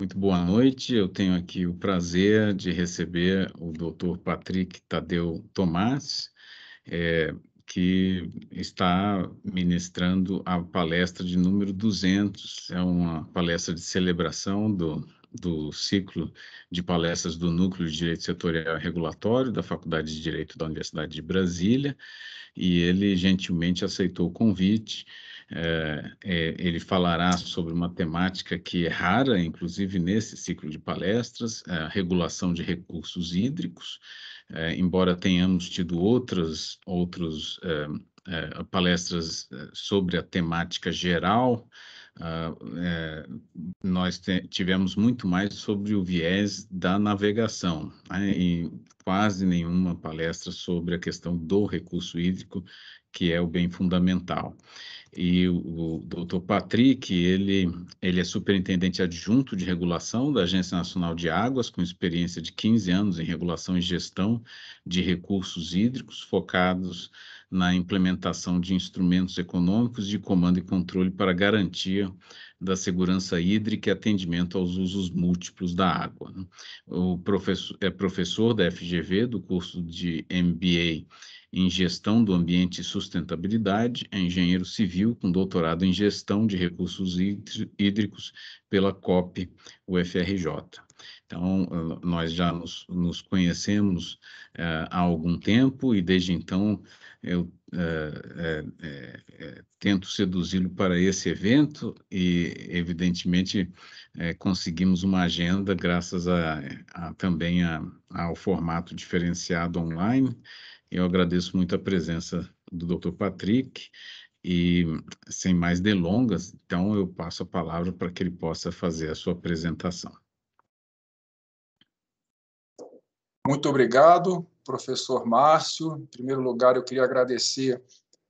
Muito boa noite. Eu tenho aqui o prazer de receber o Dr. Patrick Tadeu Tomás, é, que está ministrando a palestra de número 200. É uma palestra de celebração do do ciclo de palestras do Núcleo de Direito Setorial Regulatório da Faculdade de Direito da Universidade de Brasília, e ele gentilmente aceitou o convite. É, é, ele falará sobre uma temática que é rara, inclusive nesse ciclo de palestras, a regulação de recursos hídricos, é, embora tenhamos tido outras outros, é, é, palestras é, sobre a temática geral ah, é, nós tivemos muito mais sobre o viés da navegação, né? e quase nenhuma palestra sobre a questão do recurso hídrico, que é o bem fundamental. E o, o Dr. Patrick, ele, ele é superintendente adjunto de regulação da Agência Nacional de Águas, com experiência de 15 anos em regulação e gestão de recursos hídricos focados na implementação de instrumentos econômicos de comando e controle para garantia da segurança hídrica e atendimento aos usos múltiplos da água. Né? O professor, é professor da FGV, do curso de MBA em Gestão do Ambiente e Sustentabilidade, é engenheiro civil com doutorado em Gestão de Recursos Hídricos pela COP UFRJ. Então, nós já nos, nos conhecemos há algum tempo e desde então eu é, é, é, tento seduzi-lo para esse evento e, evidentemente, conseguimos uma agenda graças a, a também a, ao formato diferenciado online. Eu agradeço muito a presença do Dr. Patrick e sem mais delongas, então eu passo a palavra para que ele possa fazer a sua apresentação. Muito obrigado, professor Márcio. Em primeiro lugar, eu queria agradecer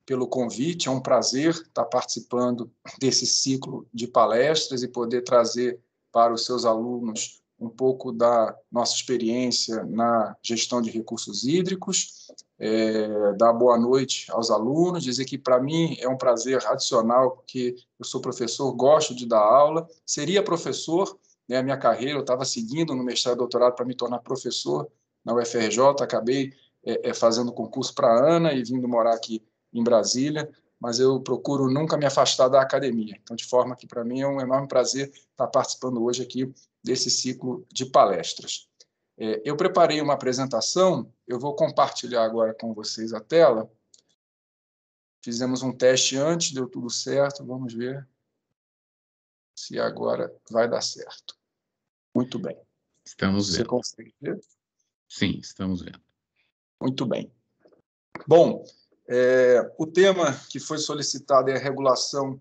pelo convite. É um prazer estar participando desse ciclo de palestras e poder trazer para os seus alunos um pouco da nossa experiência na gestão de recursos hídricos. É, dar boa noite aos alunos, dizer que para mim é um prazer adicional, porque eu sou professor, gosto de dar aula, seria professor, né, a minha carreira, eu estava seguindo no mestrado e doutorado para me tornar professor, na UFRJ, acabei é, é, fazendo concurso para a ANA e vindo morar aqui em Brasília, mas eu procuro nunca me afastar da academia. Então, de forma que para mim é um enorme prazer estar participando hoje aqui desse ciclo de palestras. É, eu preparei uma apresentação, eu vou compartilhar agora com vocês a tela. Fizemos um teste antes, deu tudo certo, vamos ver se agora vai dar certo. Muito bem. Estamos vendo. Você consegue ver? Sim, estamos vendo. Muito bem. Bom, é, o tema que foi solicitado é a regulação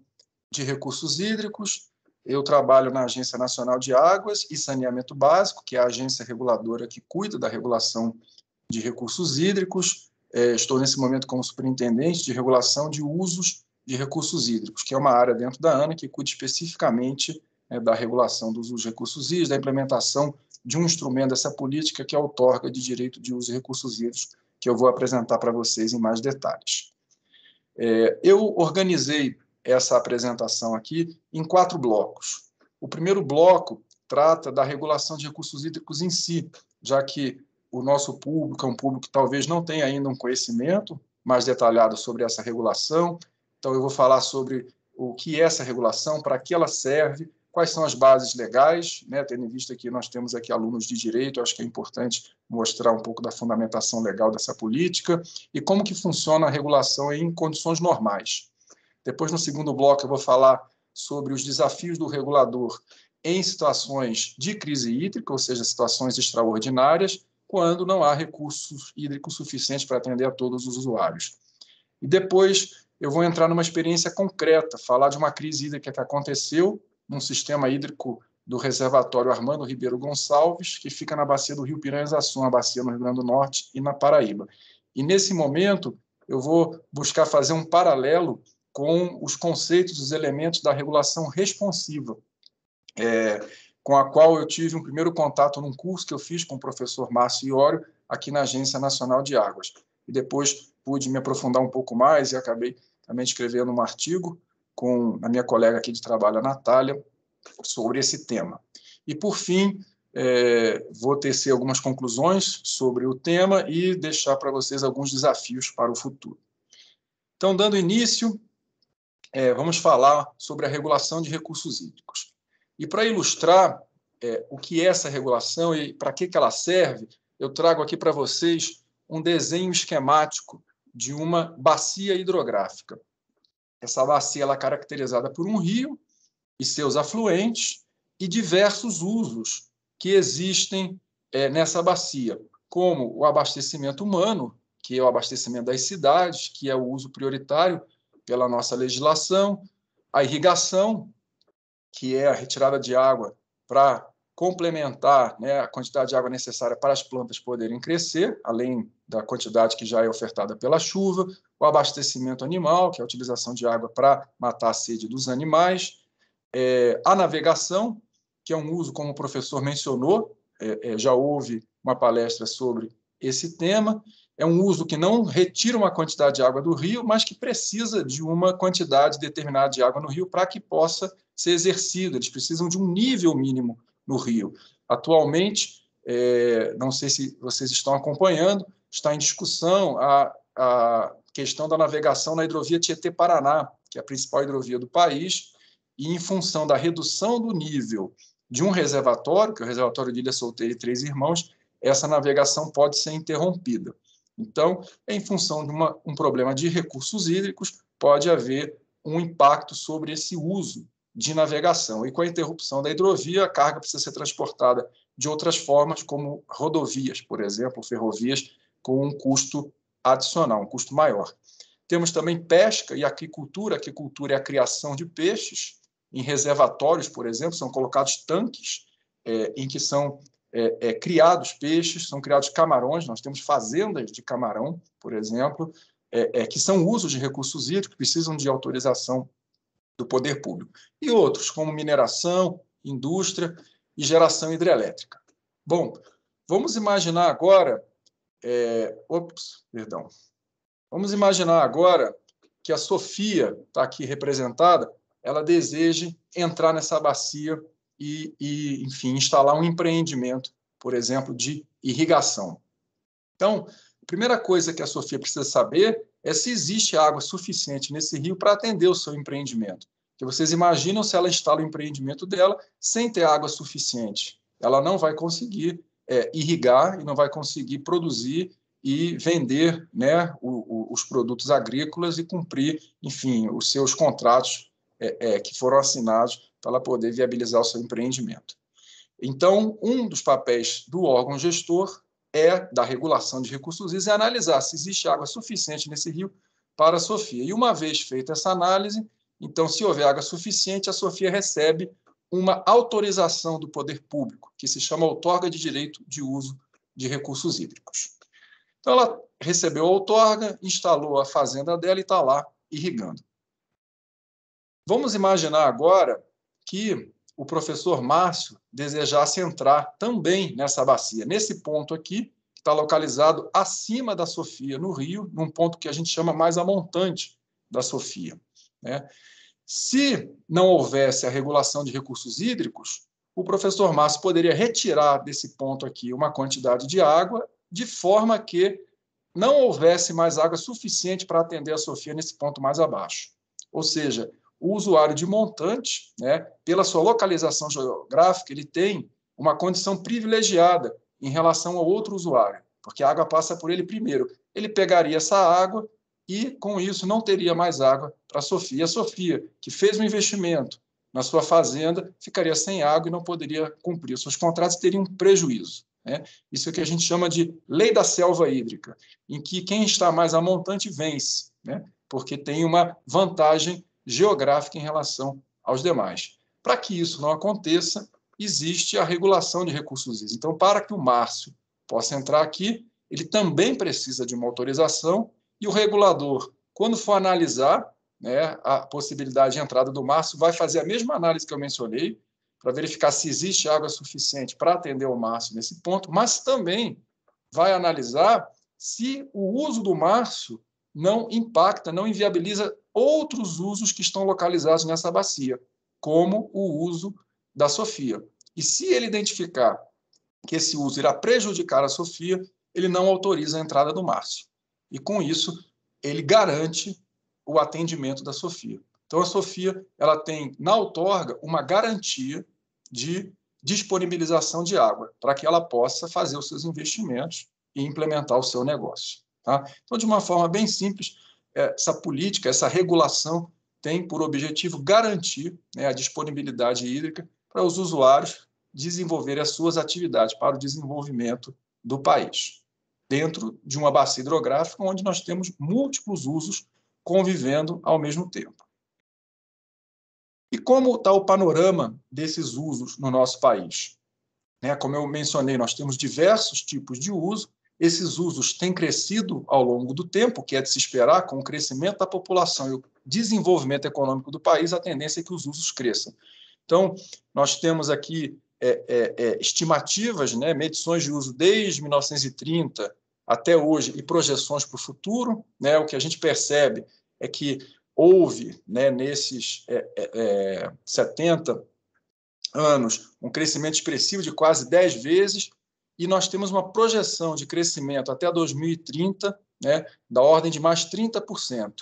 de recursos hídricos. Eu trabalho na Agência Nacional de Águas e Saneamento Básico, que é a agência reguladora que cuida da regulação de recursos hídricos. É, estou nesse momento como superintendente de regulação de usos de recursos hídricos, que é uma área dentro da ANA que cuida especificamente é, da regulação dos recursos hídricos, da implementação de um instrumento dessa política que é a outorga de direito de uso e recursos hídricos, que eu vou apresentar para vocês em mais detalhes. É, eu organizei essa apresentação aqui em quatro blocos. O primeiro bloco trata da regulação de recursos hídricos em si, já que o nosso público é um público que talvez não tenha ainda um conhecimento mais detalhado sobre essa regulação. Então, eu vou falar sobre o que é essa regulação, para que ela serve, quais são as bases legais, né? tendo em vista que nós temos aqui alunos de direito, acho que é importante mostrar um pouco da fundamentação legal dessa política e como que funciona a regulação em condições normais. Depois, no segundo bloco, eu vou falar sobre os desafios do regulador em situações de crise hídrica, ou seja, situações extraordinárias, quando não há recursos hídricos suficientes para atender a todos os usuários. E depois eu vou entrar numa experiência concreta, falar de uma crise hídrica que aconteceu num sistema hídrico do reservatório Armando Ribeiro Gonçalves, que fica na bacia do Rio Piranhas-Assum, a bacia no Rio Grande do Norte e na Paraíba. E nesse momento, eu vou buscar fazer um paralelo com os conceitos, os elementos da regulação responsiva, é, com a qual eu tive um primeiro contato num curso que eu fiz com o professor Márcio Iório, aqui na Agência Nacional de Águas. E depois pude me aprofundar um pouco mais e acabei também escrevendo um artigo com a minha colega aqui de trabalho, a Natália, sobre esse tema. E, por fim, é, vou tecer algumas conclusões sobre o tema e deixar para vocês alguns desafios para o futuro. Então, dando início, é, vamos falar sobre a regulação de recursos hídricos. E para ilustrar é, o que é essa regulação e para que, que ela serve, eu trago aqui para vocês um desenho esquemático de uma bacia hidrográfica. Essa bacia ela é caracterizada por um rio e seus afluentes e diversos usos que existem é, nessa bacia, como o abastecimento humano, que é o abastecimento das cidades, que é o uso prioritário pela nossa legislação, a irrigação, que é a retirada de água para complementar né, a quantidade de água necessária para as plantas poderem crescer, além da quantidade que já é ofertada pela chuva, o abastecimento animal, que é a utilização de água para matar a sede dos animais, é, a navegação, que é um uso, como o professor mencionou, é, é, já houve uma palestra sobre esse tema, é um uso que não retira uma quantidade de água do rio, mas que precisa de uma quantidade determinada de água no rio para que possa ser exercido, eles precisam de um nível mínimo no Rio. Atualmente, é, não sei se vocês estão acompanhando, está em discussão a, a questão da navegação na hidrovia Tietê-Paraná, que é a principal hidrovia do país, e em função da redução do nível de um reservatório, que é o reservatório de Ilha Solteira e Três Irmãos, essa navegação pode ser interrompida. Então, em função de uma, um problema de recursos hídricos, pode haver um impacto sobre esse uso de navegação. E com a interrupção da hidrovia, a carga precisa ser transportada de outras formas, como rodovias, por exemplo, ferrovias, com um custo adicional, um custo maior. Temos também pesca e aquicultura. A aquicultura é a criação de peixes. Em reservatórios, por exemplo, são colocados tanques é, em que são é, é, criados peixes, são criados camarões. Nós temos fazendas de camarão, por exemplo, é, é, que são usos de recursos hídricos, precisam de autorização do poder público, e outros, como mineração, indústria e geração hidrelétrica. Bom, vamos imaginar agora. É, ops, perdão. Vamos imaginar agora que a Sofia, está aqui representada, ela deseje entrar nessa bacia e, e, enfim, instalar um empreendimento, por exemplo, de irrigação. Então, primeira coisa que a Sofia precisa saber é se existe água suficiente nesse rio para atender o seu empreendimento. Porque vocês imaginam se ela instala o empreendimento dela sem ter água suficiente. Ela não vai conseguir é, irrigar e não vai conseguir produzir e vender né, o, o, os produtos agrícolas e cumprir, enfim, os seus contratos é, é, que foram assinados para ela poder viabilizar o seu empreendimento. Então, um dos papéis do órgão gestor é da regulação de recursos hídricos é analisar se existe água suficiente nesse rio para a Sofia. E uma vez feita essa análise, então, se houver água suficiente, a Sofia recebe uma autorização do poder público, que se chama outorga de direito de uso de recursos hídricos. Então, ela recebeu a outorga, instalou a fazenda dela e está lá irrigando. Vamos imaginar agora que o professor Márcio desejasse entrar também nessa bacia, nesse ponto aqui, que está localizado acima da Sofia, no Rio, num ponto que a gente chama mais a montante da Sofia. Né? Se não houvesse a regulação de recursos hídricos, o professor Márcio poderia retirar desse ponto aqui uma quantidade de água, de forma que não houvesse mais água suficiente para atender a Sofia nesse ponto mais abaixo. Ou seja, o usuário de montante, né, pela sua localização geográfica, ele tem uma condição privilegiada em relação ao outro usuário, porque a água passa por ele primeiro. Ele pegaria essa água e, com isso, não teria mais água para a Sofia. A Sofia, que fez um investimento na sua fazenda, ficaria sem água e não poderia cumprir. Os seus contratos teriam um prejuízo. Né? Isso é o que a gente chama de lei da selva hídrica, em que quem está mais a montante vence, né? porque tem uma vantagem geográfica em relação aos demais. Para que isso não aconteça, existe a regulação de recursos hídricos. Então, para que o Márcio possa entrar aqui, ele também precisa de uma autorização e o regulador, quando for analisar né, a possibilidade de entrada do Márcio, vai fazer a mesma análise que eu mencionei, para verificar se existe água suficiente para atender o Márcio nesse ponto, mas também vai analisar se o uso do Márcio não impacta, não inviabiliza outros usos que estão localizados nessa bacia, como o uso da Sofia. E se ele identificar que esse uso irá prejudicar a Sofia, ele não autoriza a entrada do Márcio. E com isso, ele garante o atendimento da Sofia. Então a Sofia, ela tem na outorga uma garantia de disponibilização de água para que ela possa fazer os seus investimentos e implementar o seu negócio, tá? Então de uma forma bem simples, é, essa política, essa regulação tem por objetivo garantir né, a disponibilidade hídrica para os usuários desenvolverem as suas atividades para o desenvolvimento do país, dentro de uma bacia hidrográfica onde nós temos múltiplos usos convivendo ao mesmo tempo. E como está o panorama desses usos no nosso país? Né, como eu mencionei, nós temos diversos tipos de uso, esses usos têm crescido ao longo do tempo, que é de se esperar, com o crescimento da população e o desenvolvimento econômico do país, a tendência é que os usos cresçam. Então, nós temos aqui é, é, é, estimativas, né, medições de uso desde 1930 até hoje e projeções para o futuro. Né, o que a gente percebe é que houve, né, nesses 70 é, é, é, anos, um crescimento expressivo de quase 10 vezes, e nós temos uma projeção de crescimento até 2030 né, da ordem de mais 30%.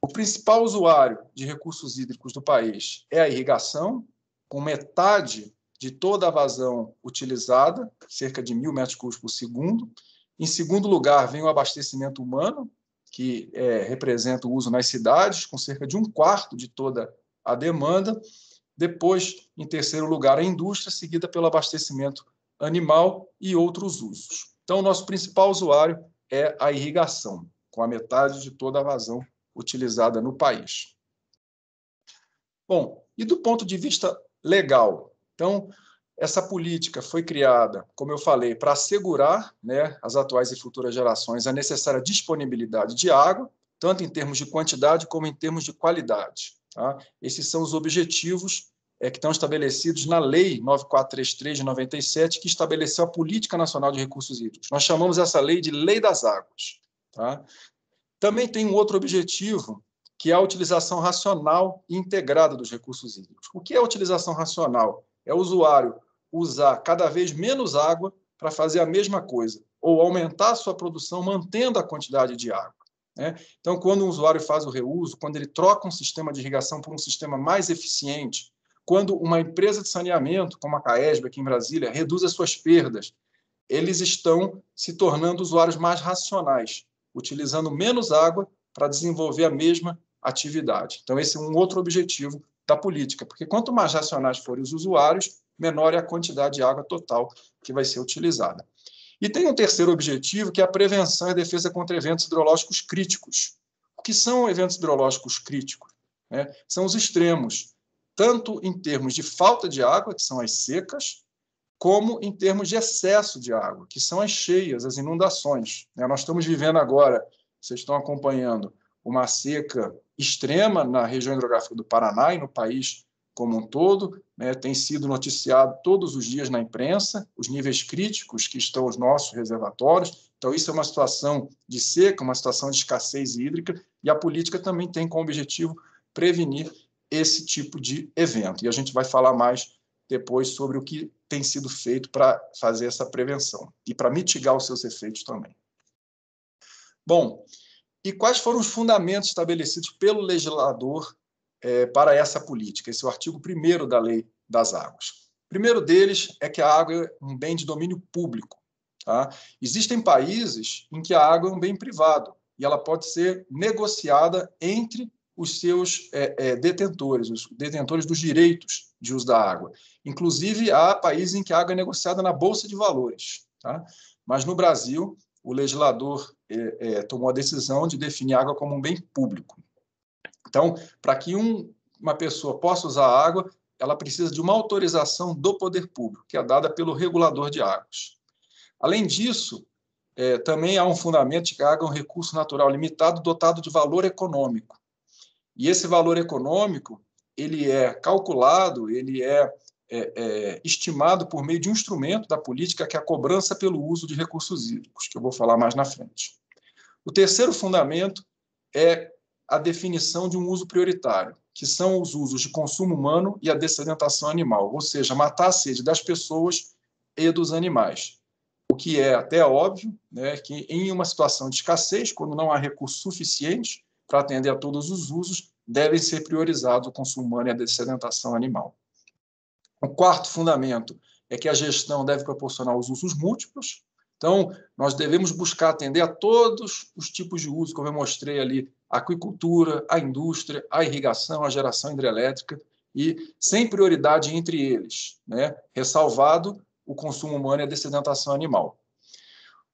O principal usuário de recursos hídricos do país é a irrigação, com metade de toda a vazão utilizada, cerca de mil metros cúbicos por segundo. Em segundo lugar, vem o abastecimento humano, que é, representa o uso nas cidades, com cerca de um quarto de toda a demanda. Depois, em terceiro lugar, a indústria, seguida pelo abastecimento animal e outros usos. Então, o nosso principal usuário é a irrigação, com a metade de toda a vazão utilizada no país. Bom, e do ponto de vista legal? Então, essa política foi criada, como eu falei, para assegurar né, às atuais e futuras gerações a necessária disponibilidade de água, tanto em termos de quantidade como em termos de qualidade. Tá? Esses são os objetivos é, que estão estabelecidos na Lei 9433 de 97, que estabeleceu a Política Nacional de Recursos Hídricos. Nós chamamos essa lei de Lei das Águas. Tá? Também tem um outro objetivo, que é a utilização racional e integrada dos recursos hídricos. O que é a utilização racional? É o usuário usar cada vez menos água para fazer a mesma coisa, ou aumentar a sua produção mantendo a quantidade de água. Né? Então, quando um usuário faz o reuso, quando ele troca um sistema de irrigação por um sistema mais eficiente, quando uma empresa de saneamento, como a Caesb aqui em Brasília, reduz as suas perdas, eles estão se tornando usuários mais racionais, utilizando menos água para desenvolver a mesma atividade. Então, esse é um outro objetivo da política, porque quanto mais racionais forem os usuários, menor é a quantidade de água total que vai ser utilizada. E tem um terceiro objetivo, que é a prevenção e a defesa contra eventos hidrológicos críticos. O que são eventos hidrológicos críticos? É, são os extremos tanto em termos de falta de água, que são as secas, como em termos de excesso de água, que são as cheias, as inundações. Né? Nós estamos vivendo agora, vocês estão acompanhando, uma seca extrema na região hidrográfica do Paraná e no país como um todo. Né? Tem sido noticiado todos os dias na imprensa os níveis críticos que estão os nossos reservatórios. Então, isso é uma situação de seca, uma situação de escassez hídrica, e a política também tem como objetivo prevenir esse tipo de evento. E a gente vai falar mais depois sobre o que tem sido feito para fazer essa prevenção e para mitigar os seus efeitos também. Bom, e quais foram os fundamentos estabelecidos pelo legislador é, para essa política? Esse é o artigo 1 da Lei das Águas. O primeiro deles é que a água é um bem de domínio público. Tá? Existem países em que a água é um bem privado e ela pode ser negociada entre os seus é, é, detentores, os detentores dos direitos de uso da água. Inclusive, há países em que a água é negociada na Bolsa de Valores. Tá? Mas no Brasil, o legislador é, é, tomou a decisão de definir a água como um bem público. Então, para que um, uma pessoa possa usar a água, ela precisa de uma autorização do poder público, que é dada pelo regulador de águas. Além disso, é, também há um fundamento de que a água é um recurso natural limitado dotado de valor econômico e esse valor econômico ele é calculado, ele é, é, é, estimado por meio de um instrumento da política que é a cobrança pelo uso de recursos hídricos, que eu vou falar mais na frente. O terceiro fundamento é a definição de um uso prioritário, que são os usos de consumo humano e a dessedentação animal, ou seja, matar a sede das pessoas e dos animais. O que é até óbvio, né, que em uma situação de escassez, quando não há recursos suficientes, para atender a todos os usos, devem ser priorizados o consumo humano e a dessedentação animal. O quarto fundamento é que a gestão deve proporcionar os usos múltiplos. Então, nós devemos buscar atender a todos os tipos de uso, como eu mostrei ali, a aquicultura, a indústria, a irrigação, a geração hidrelétrica, e sem prioridade entre eles, né? ressalvado o consumo humano e a dessedentação animal.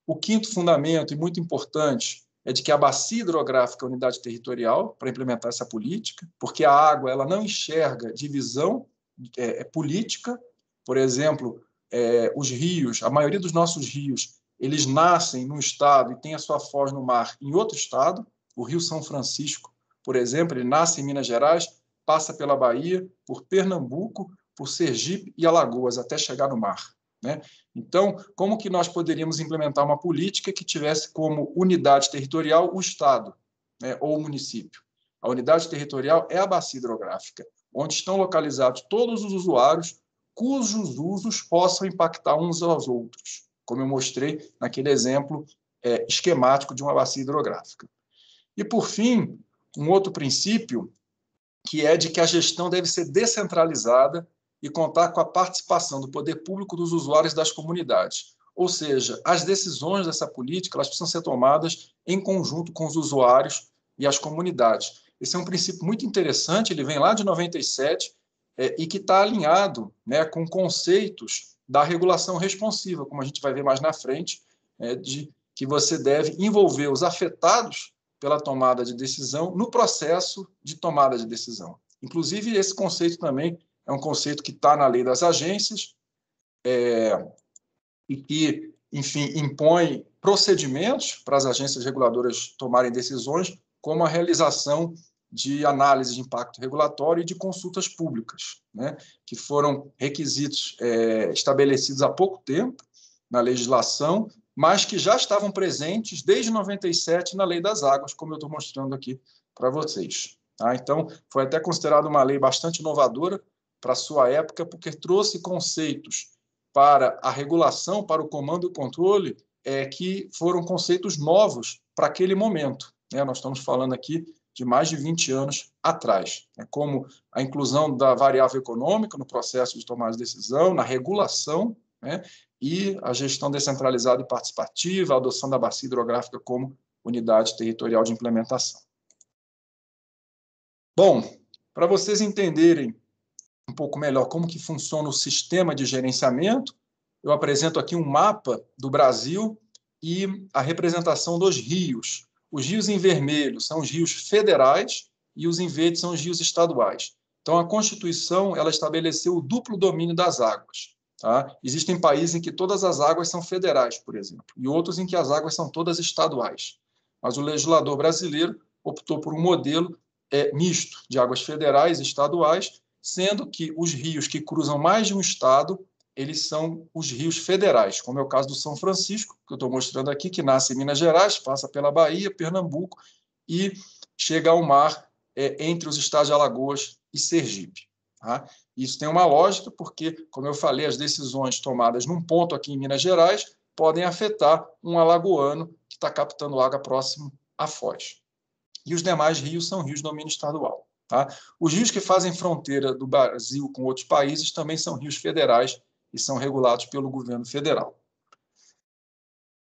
O quinto fundamento, e muito importante, é de que a bacia hidrográfica é a unidade territorial para implementar essa política, porque a água ela não enxerga divisão é, é política. Por exemplo, é, os rios, a maioria dos nossos rios, eles nascem num estado e tem a sua foz no mar em outro estado. O Rio São Francisco, por exemplo, ele nasce em Minas Gerais, passa pela Bahia, por Pernambuco, por Sergipe e Alagoas até chegar no mar. Né? Então, como que nós poderíamos implementar uma política que tivesse como unidade territorial o Estado né, ou o município? A unidade territorial é a bacia hidrográfica, onde estão localizados todos os usuários cujos usos possam impactar uns aos outros, como eu mostrei naquele exemplo é, esquemático de uma bacia hidrográfica. E, por fim, um outro princípio que é de que a gestão deve ser descentralizada e contar com a participação do poder público dos usuários das comunidades. Ou seja, as decisões dessa política elas precisam ser tomadas em conjunto com os usuários e as comunidades. Esse é um princípio muito interessante, ele vem lá de 97 é, e que está alinhado né, com conceitos da regulação responsiva, como a gente vai ver mais na frente, é, de que você deve envolver os afetados pela tomada de decisão no processo de tomada de decisão. Inclusive, esse conceito também é um conceito que está na lei das agências é, e que, enfim, impõe procedimentos para as agências reguladoras tomarem decisões, como a realização de análise de impacto regulatório e de consultas públicas, né, que foram requisitos é, estabelecidos há pouco tempo na legislação, mas que já estavam presentes desde 97 na Lei das Águas, como eu estou mostrando aqui para vocês. Tá? Então, foi até considerada uma lei bastante inovadora para sua época, porque trouxe conceitos para a regulação, para o comando e controle, é, que foram conceitos novos para aquele momento. Né? Nós estamos falando aqui de mais de 20 anos atrás, né? como a inclusão da variável econômica no processo de tomada de decisão, na regulação, né? e a gestão descentralizada e participativa, a adoção da bacia hidrográfica como unidade territorial de implementação. Bom, para vocês entenderem um pouco melhor como que funciona o sistema de gerenciamento, eu apresento aqui um mapa do Brasil e a representação dos rios. Os rios em vermelho são os rios federais e os em verde são os rios estaduais. Então, a Constituição ela estabeleceu o duplo domínio das águas. Tá? Existem países em que todas as águas são federais, por exemplo, e outros em que as águas são todas estaduais. Mas o legislador brasileiro optou por um modelo é, misto de águas federais e estaduais sendo que os rios que cruzam mais de um estado, eles são os rios federais, como é o caso do São Francisco, que eu estou mostrando aqui, que nasce em Minas Gerais, passa pela Bahia, Pernambuco e chega ao mar é, entre os estados de Alagoas e Sergipe. Tá? Isso tem uma lógica, porque, como eu falei, as decisões tomadas num ponto aqui em Minas Gerais podem afetar um alagoano que está captando água próximo à Foz. E os demais rios são rios de domínio estadual. Tá? Os rios que fazem fronteira do Brasil com outros países também são rios federais e são regulados pelo governo federal.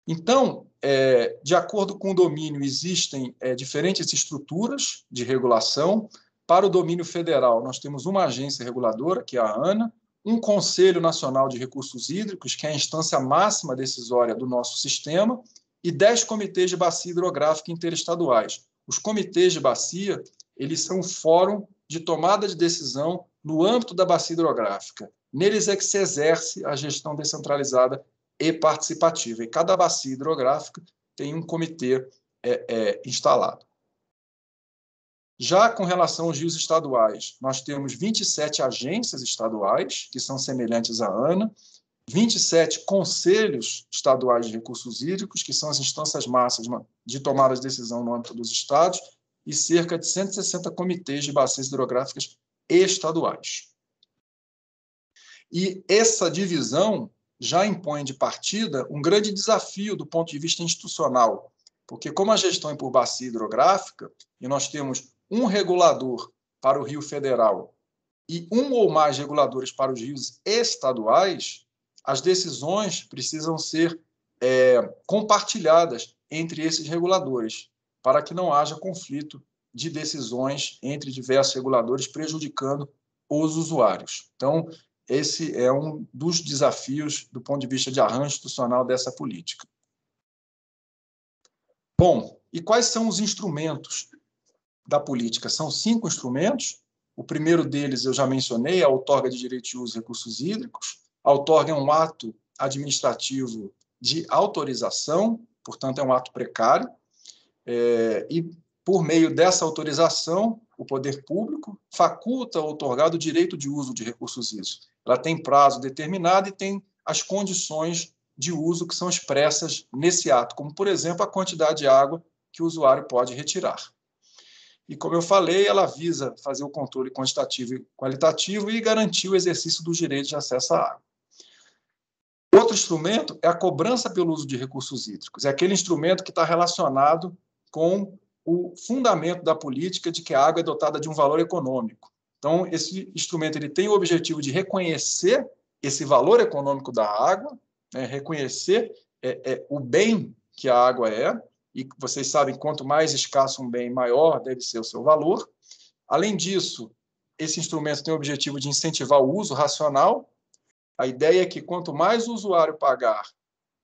Então, é, de acordo com o domínio, existem é, diferentes estruturas de regulação. Para o domínio federal, nós temos uma agência reguladora, que é a ANA, um Conselho Nacional de Recursos Hídricos, que é a instância máxima decisória do nosso sistema, e dez comitês de bacia hidrográfica interestaduais. Os comitês de bacia eles são fórum de tomada de decisão no âmbito da bacia hidrográfica. Neles é que se exerce a gestão descentralizada e participativa. E cada bacia hidrográfica tem um comitê é, é, instalado. Já com relação aos rios estaduais, nós temos 27 agências estaduais, que são semelhantes à ANA, 27 conselhos estaduais de recursos hídricos, que são as instâncias massas de tomada de decisão no âmbito dos estados, e cerca de 160 comitês de bacias hidrográficas estaduais. E essa divisão já impõe de partida um grande desafio do ponto de vista institucional, porque como a gestão é por bacia hidrográfica, e nós temos um regulador para o Rio Federal e um ou mais reguladores para os rios estaduais, as decisões precisam ser é, compartilhadas entre esses reguladores para que não haja conflito de decisões entre diversos reguladores, prejudicando os usuários. Então, esse é um dos desafios do ponto de vista de arranjo institucional dessa política. Bom, e quais são os instrumentos da política? São cinco instrumentos. O primeiro deles eu já mencionei, a outorga de direito de uso de recursos hídricos. A outorga é um ato administrativo de autorização, portanto, é um ato precário. É, e, por meio dessa autorização, o poder público faculta ao otorgado o direito de uso de recursos hídricos. Ela tem prazo determinado e tem as condições de uso que são expressas nesse ato, como, por exemplo, a quantidade de água que o usuário pode retirar. E, como eu falei, ela visa fazer o controle quantitativo e qualitativo e garantir o exercício dos direitos de acesso à água. Outro instrumento é a cobrança pelo uso de recursos hídricos. É aquele instrumento que está relacionado com o fundamento da política de que a água é dotada de um valor econômico. Então, esse instrumento ele tem o objetivo de reconhecer esse valor econômico da água, né, reconhecer é, é, o bem que a água é, e vocês sabem quanto mais escasso um bem, maior deve ser o seu valor. Além disso, esse instrumento tem o objetivo de incentivar o uso racional. A ideia é que quanto mais o usuário pagar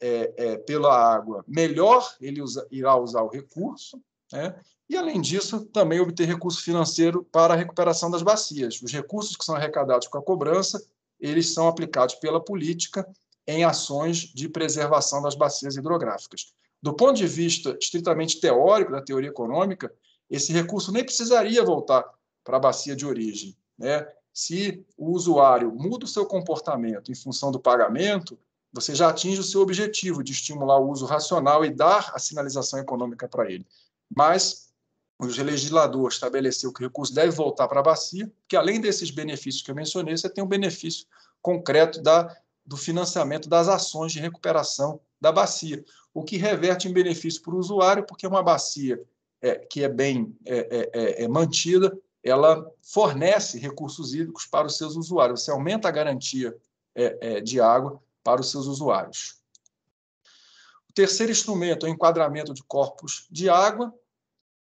é, é, pela água, melhor ele usa, irá usar o recurso, né? e, além disso, também obter recurso financeiro para a recuperação das bacias. Os recursos que são arrecadados com a cobrança, eles são aplicados pela política em ações de preservação das bacias hidrográficas. Do ponto de vista estritamente teórico da teoria econômica, esse recurso nem precisaria voltar para a bacia de origem. Né? Se o usuário muda o seu comportamento em função do pagamento, você já atinge o seu objetivo de estimular o uso racional e dar a sinalização econômica para ele. Mas o legislador estabeleceu que o recurso deve voltar para a bacia, que além desses benefícios que eu mencionei, você tem um benefício concreto da, do financiamento das ações de recuperação da bacia, o que reverte em benefício para o usuário, porque uma bacia é, que é bem é, é, é, é mantida, ela fornece recursos hídricos para os seus usuários. Você aumenta a garantia é, de água para os seus usuários. O terceiro instrumento é o enquadramento de corpos de água.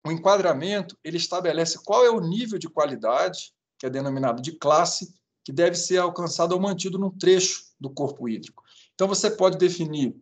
O enquadramento ele estabelece qual é o nível de qualidade, que é denominado de classe, que deve ser alcançado ou mantido num trecho do corpo hídrico. Então, você pode definir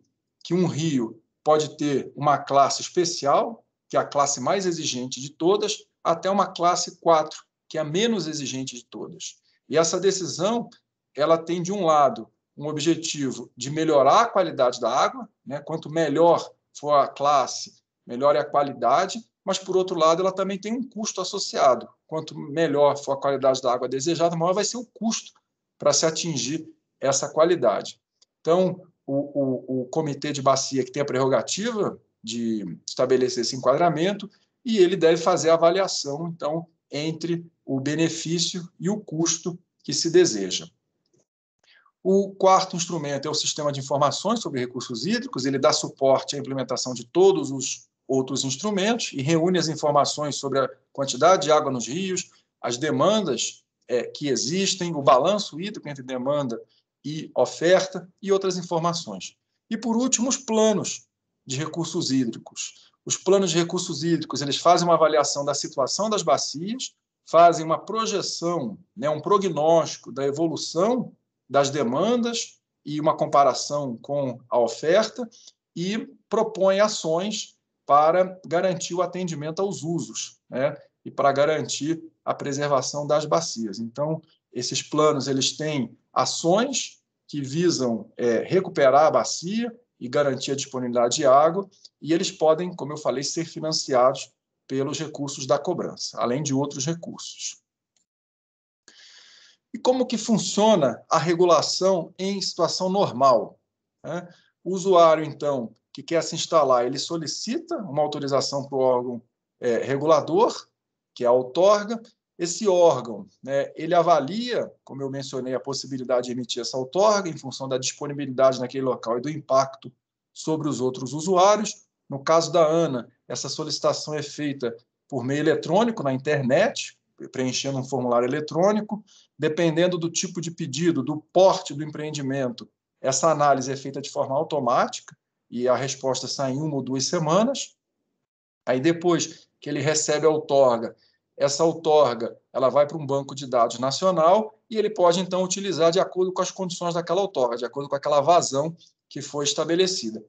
que um rio pode ter uma classe especial, que é a classe mais exigente de todas, até uma classe 4, que é a menos exigente de todas. E essa decisão, ela tem de um lado um objetivo de melhorar a qualidade da água, né? quanto melhor for a classe, melhor é a qualidade, mas, por outro lado, ela também tem um custo associado. Quanto melhor for a qualidade da água desejada, maior vai ser o custo para se atingir essa qualidade. Então, o, o, o comitê de bacia que tem a prerrogativa de estabelecer esse enquadramento e ele deve fazer a avaliação, então, entre o benefício e o custo que se deseja. O quarto instrumento é o sistema de informações sobre recursos hídricos, ele dá suporte à implementação de todos os outros instrumentos e reúne as informações sobre a quantidade de água nos rios, as demandas é, que existem, o balanço hídrico entre demanda e oferta e outras informações. E por último, os planos de recursos hídricos. Os planos de recursos hídricos, eles fazem uma avaliação da situação das bacias, fazem uma projeção, né, um prognóstico da evolução das demandas e uma comparação com a oferta e propõe ações para garantir o atendimento aos usos né? e para garantir a preservação das bacias. Então, esses planos eles têm ações que visam é, recuperar a bacia e garantir a disponibilidade de água, e eles podem, como eu falei, ser financiados pelos recursos da cobrança, além de outros recursos. E como que funciona a regulação em situação normal? Né? O usuário, então, que quer se instalar, ele solicita uma autorização para o órgão é, regulador, que é a outorga. Esse órgão, né, ele avalia, como eu mencionei, a possibilidade de emitir essa outorga em função da disponibilidade naquele local e do impacto sobre os outros usuários. No caso da ANA, essa solicitação é feita por meio eletrônico na internet, preenchendo um formulário eletrônico dependendo do tipo de pedido, do porte do empreendimento, essa análise é feita de forma automática e a resposta sai em uma ou duas semanas. Aí depois que ele recebe a outorga, essa outorga ela vai para um banco de dados nacional e ele pode então utilizar de acordo com as condições daquela outorga, de acordo com aquela vazão que foi estabelecida.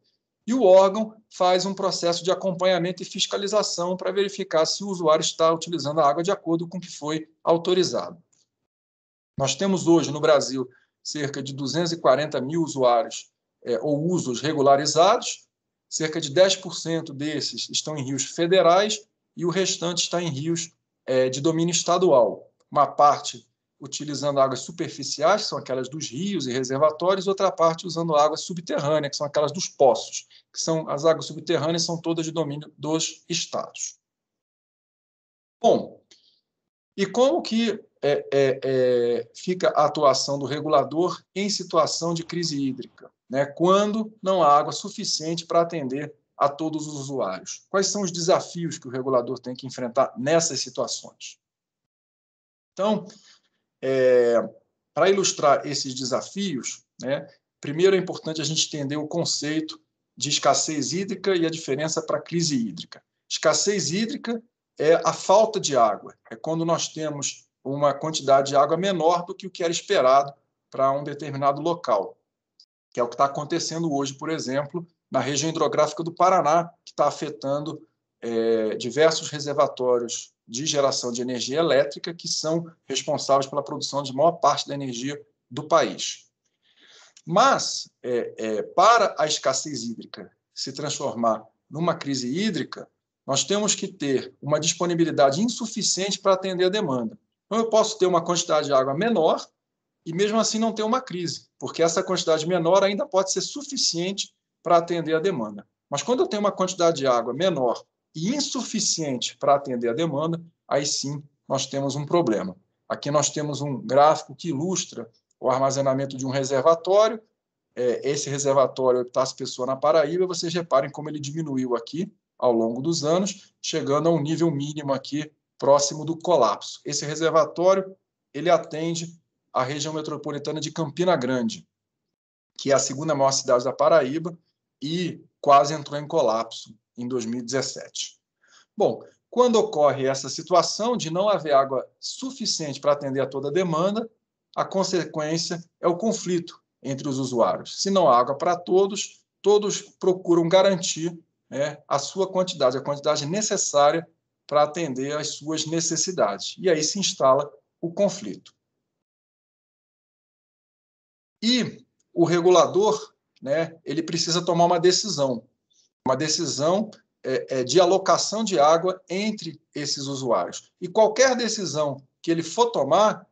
E o órgão faz um processo de acompanhamento e fiscalização para verificar se o usuário está utilizando a água de acordo com o que foi autorizado. Nós temos hoje no Brasil cerca de 240 mil usuários é, ou usos regularizados, cerca de 10% desses estão em rios federais e o restante está em rios é, de domínio estadual. Uma parte utilizando águas superficiais, que são aquelas dos rios e reservatórios, outra parte usando água subterrânea, que são aquelas dos poços, que são as águas subterrâneas são todas de domínio dos estados. Bom, e como que é, é, é, fica a atuação do regulador em situação de crise hídrica, né, quando não há água suficiente para atender a todos os usuários. Quais são os desafios que o regulador tem que enfrentar nessas situações? Então, é, para ilustrar esses desafios, né, primeiro é importante a gente entender o conceito de escassez hídrica e a diferença para crise hídrica. Escassez hídrica é a falta de água, é quando nós temos uma quantidade de água menor do que o que era esperado para um determinado local, que é o que está acontecendo hoje, por exemplo, na região hidrográfica do Paraná, que está afetando é, diversos reservatórios de geração de energia elétrica que são responsáveis pela produção de maior parte da energia do país. Mas, é, é, para a escassez hídrica se transformar numa crise hídrica, nós temos que ter uma disponibilidade insuficiente para atender a demanda. Então, eu posso ter uma quantidade de água menor e, mesmo assim, não ter uma crise, porque essa quantidade menor ainda pode ser suficiente para atender a demanda. Mas quando eu tenho uma quantidade de água menor e insuficiente para atender a demanda, aí sim nós temos um problema. Aqui nós temos um gráfico que ilustra o armazenamento de um reservatório. É, esse reservatório Epitácio Pessoa na Paraíba, vocês reparem como ele diminuiu aqui ao longo dos anos, chegando a um nível mínimo aqui próximo do colapso. Esse reservatório ele atende a região metropolitana de Campina Grande, que é a segunda maior cidade da Paraíba e quase entrou em colapso em 2017. Bom, quando ocorre essa situação de não haver água suficiente para atender a toda a demanda, a consequência é o conflito entre os usuários. Se não há água para todos, todos procuram garantir né, a sua quantidade, a quantidade necessária para atender às suas necessidades. E aí se instala o conflito. E o regulador, né, ele precisa tomar uma decisão, uma decisão é, é, de alocação de água entre esses usuários. E qualquer decisão que ele for tomar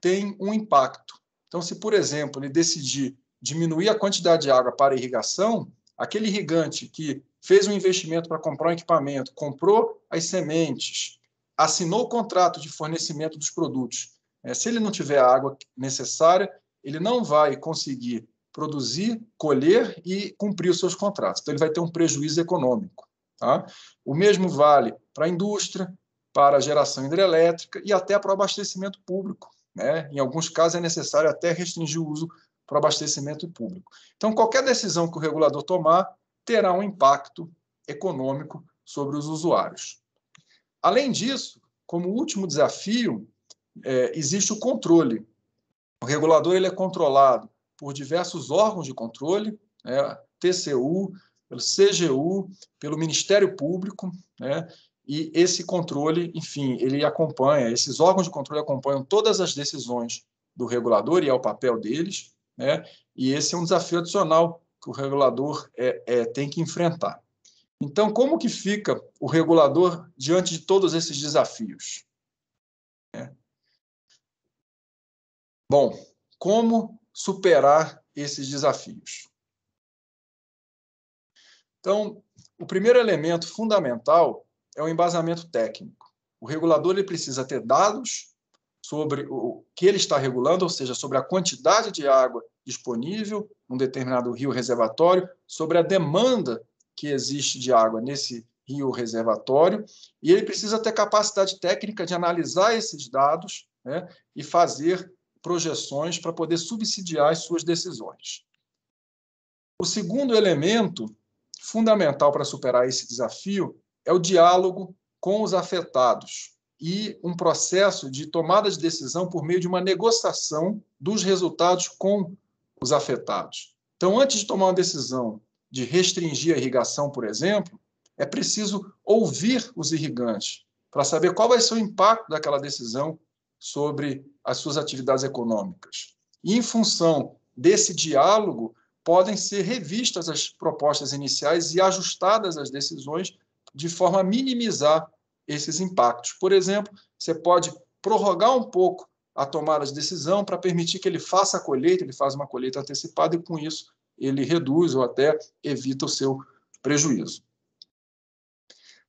tem um impacto. Então, se, por exemplo, ele decidir diminuir a quantidade de água para irrigação, aquele irrigante que fez um investimento para comprar um equipamento, comprou as sementes, assinou o contrato de fornecimento dos produtos. É, se ele não tiver a água necessária, ele não vai conseguir produzir, colher e cumprir os seus contratos. Então, ele vai ter um prejuízo econômico. Tá? O mesmo vale para a indústria, para a geração hidrelétrica e até para o abastecimento público. Né? Em alguns casos, é necessário até restringir o uso para o abastecimento público. Então, qualquer decisão que o regulador tomar, terá um impacto econômico sobre os usuários. Além disso, como último desafio, é, existe o controle. O regulador ele é controlado por diversos órgãos de controle, né, TCU, pelo CGU, pelo Ministério Público, né, e esse controle, enfim, ele acompanha, esses órgãos de controle acompanham todas as decisões do regulador, e é o papel deles, né, e esse é um desafio adicional que o regulador é, é, tem que enfrentar. Então, como que fica o regulador diante de todos esses desafios? É. Bom, como superar esses desafios? Então, o primeiro elemento fundamental é o embasamento técnico. O regulador ele precisa ter dados sobre o que ele está regulando, ou seja, sobre a quantidade de água disponível, um determinado rio reservatório, sobre a demanda que existe de água nesse rio reservatório, e ele precisa ter capacidade técnica de analisar esses dados né, e fazer projeções para poder subsidiar as suas decisões. O segundo elemento fundamental para superar esse desafio é o diálogo com os afetados e um processo de tomada de decisão por meio de uma negociação dos resultados com os afetados. Então, antes de tomar uma decisão de restringir a irrigação, por exemplo, é preciso ouvir os irrigantes para saber qual vai ser o impacto daquela decisão sobre as suas atividades econômicas. E, em função desse diálogo, podem ser revistas as propostas iniciais e ajustadas as decisões de forma a minimizar esses impactos. Por exemplo, você pode prorrogar um pouco a tomada de decisão para permitir que ele faça a colheita, ele faz uma colheita antecipada e com isso ele reduz ou até evita o seu prejuízo.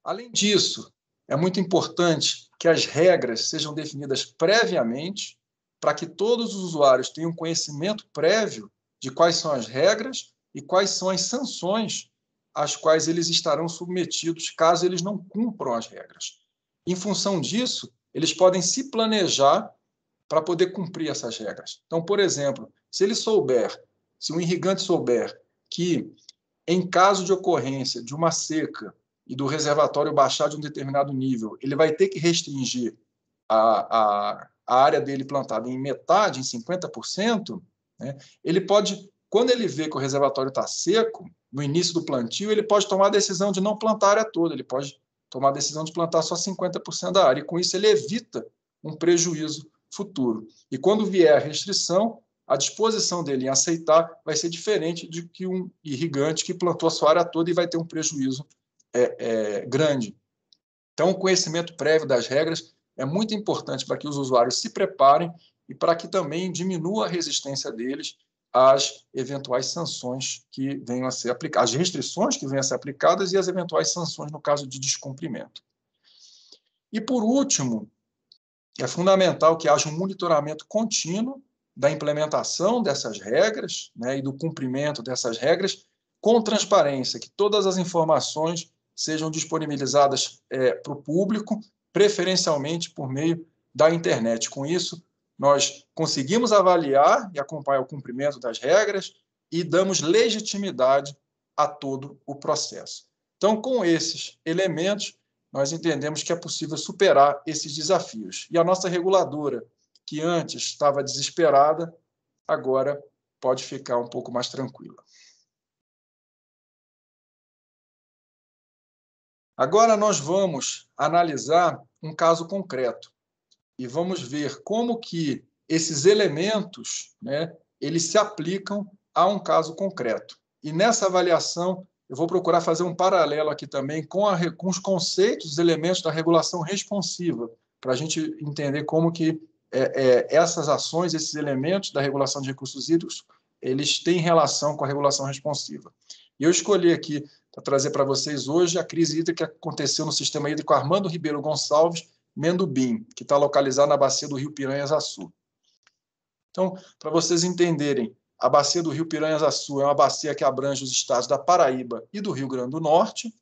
Além disso, é muito importante que as regras sejam definidas previamente para que todos os usuários tenham conhecimento prévio de quais são as regras e quais são as sanções às quais eles estarão submetidos caso eles não cumpram as regras. Em função disso, eles podem se planejar para poder cumprir essas regras. Então, por exemplo, se ele souber, se o irrigante souber que em caso de ocorrência de uma seca e do reservatório baixar de um determinado nível, ele vai ter que restringir a, a, a área dele plantada em metade, em 50%, né? ele pode, quando ele vê que o reservatório está seco, no início do plantio, ele pode tomar a decisão de não plantar a área toda, ele pode tomar a decisão de plantar só 50% da área, e com isso ele evita um prejuízo futuro. E quando vier a restrição, a disposição dele em aceitar vai ser diferente de que um irrigante que plantou a sua área toda e vai ter um prejuízo é, é, grande. Então, o conhecimento prévio das regras é muito importante para que os usuários se preparem e para que também diminua a resistência deles às eventuais sanções que venham a ser aplicadas, as restrições que venham a ser aplicadas e as eventuais sanções no caso de descumprimento. E, por último, é fundamental que haja um monitoramento contínuo da implementação dessas regras né, e do cumprimento dessas regras com transparência, que todas as informações sejam disponibilizadas é, para o público, preferencialmente por meio da internet. Com isso, nós conseguimos avaliar e acompanhar o cumprimento das regras e damos legitimidade a todo o processo. Então, com esses elementos, nós entendemos que é possível superar esses desafios. E a nossa reguladora, que antes estava desesperada, agora pode ficar um pouco mais tranquila. Agora nós vamos analisar um caso concreto e vamos ver como que esses elementos, né, eles se aplicam a um caso concreto. E nessa avaliação eu vou procurar fazer um paralelo aqui também com, a, com os conceitos, os elementos da regulação responsiva, para a gente entender como que é, é, essas ações, esses elementos da regulação de recursos hídricos, eles têm relação com a regulação responsiva. E eu escolhi aqui, para trazer para vocês hoje, a crise hídrica que aconteceu no sistema hídrico Armando Ribeiro Gonçalves Mendubim, que está localizado na bacia do Rio Piranhas Açu. Então, para vocês entenderem a bacia do Rio Piranhas Açu é uma bacia que abrange os estados da Paraíba e do Rio Grande do Norte.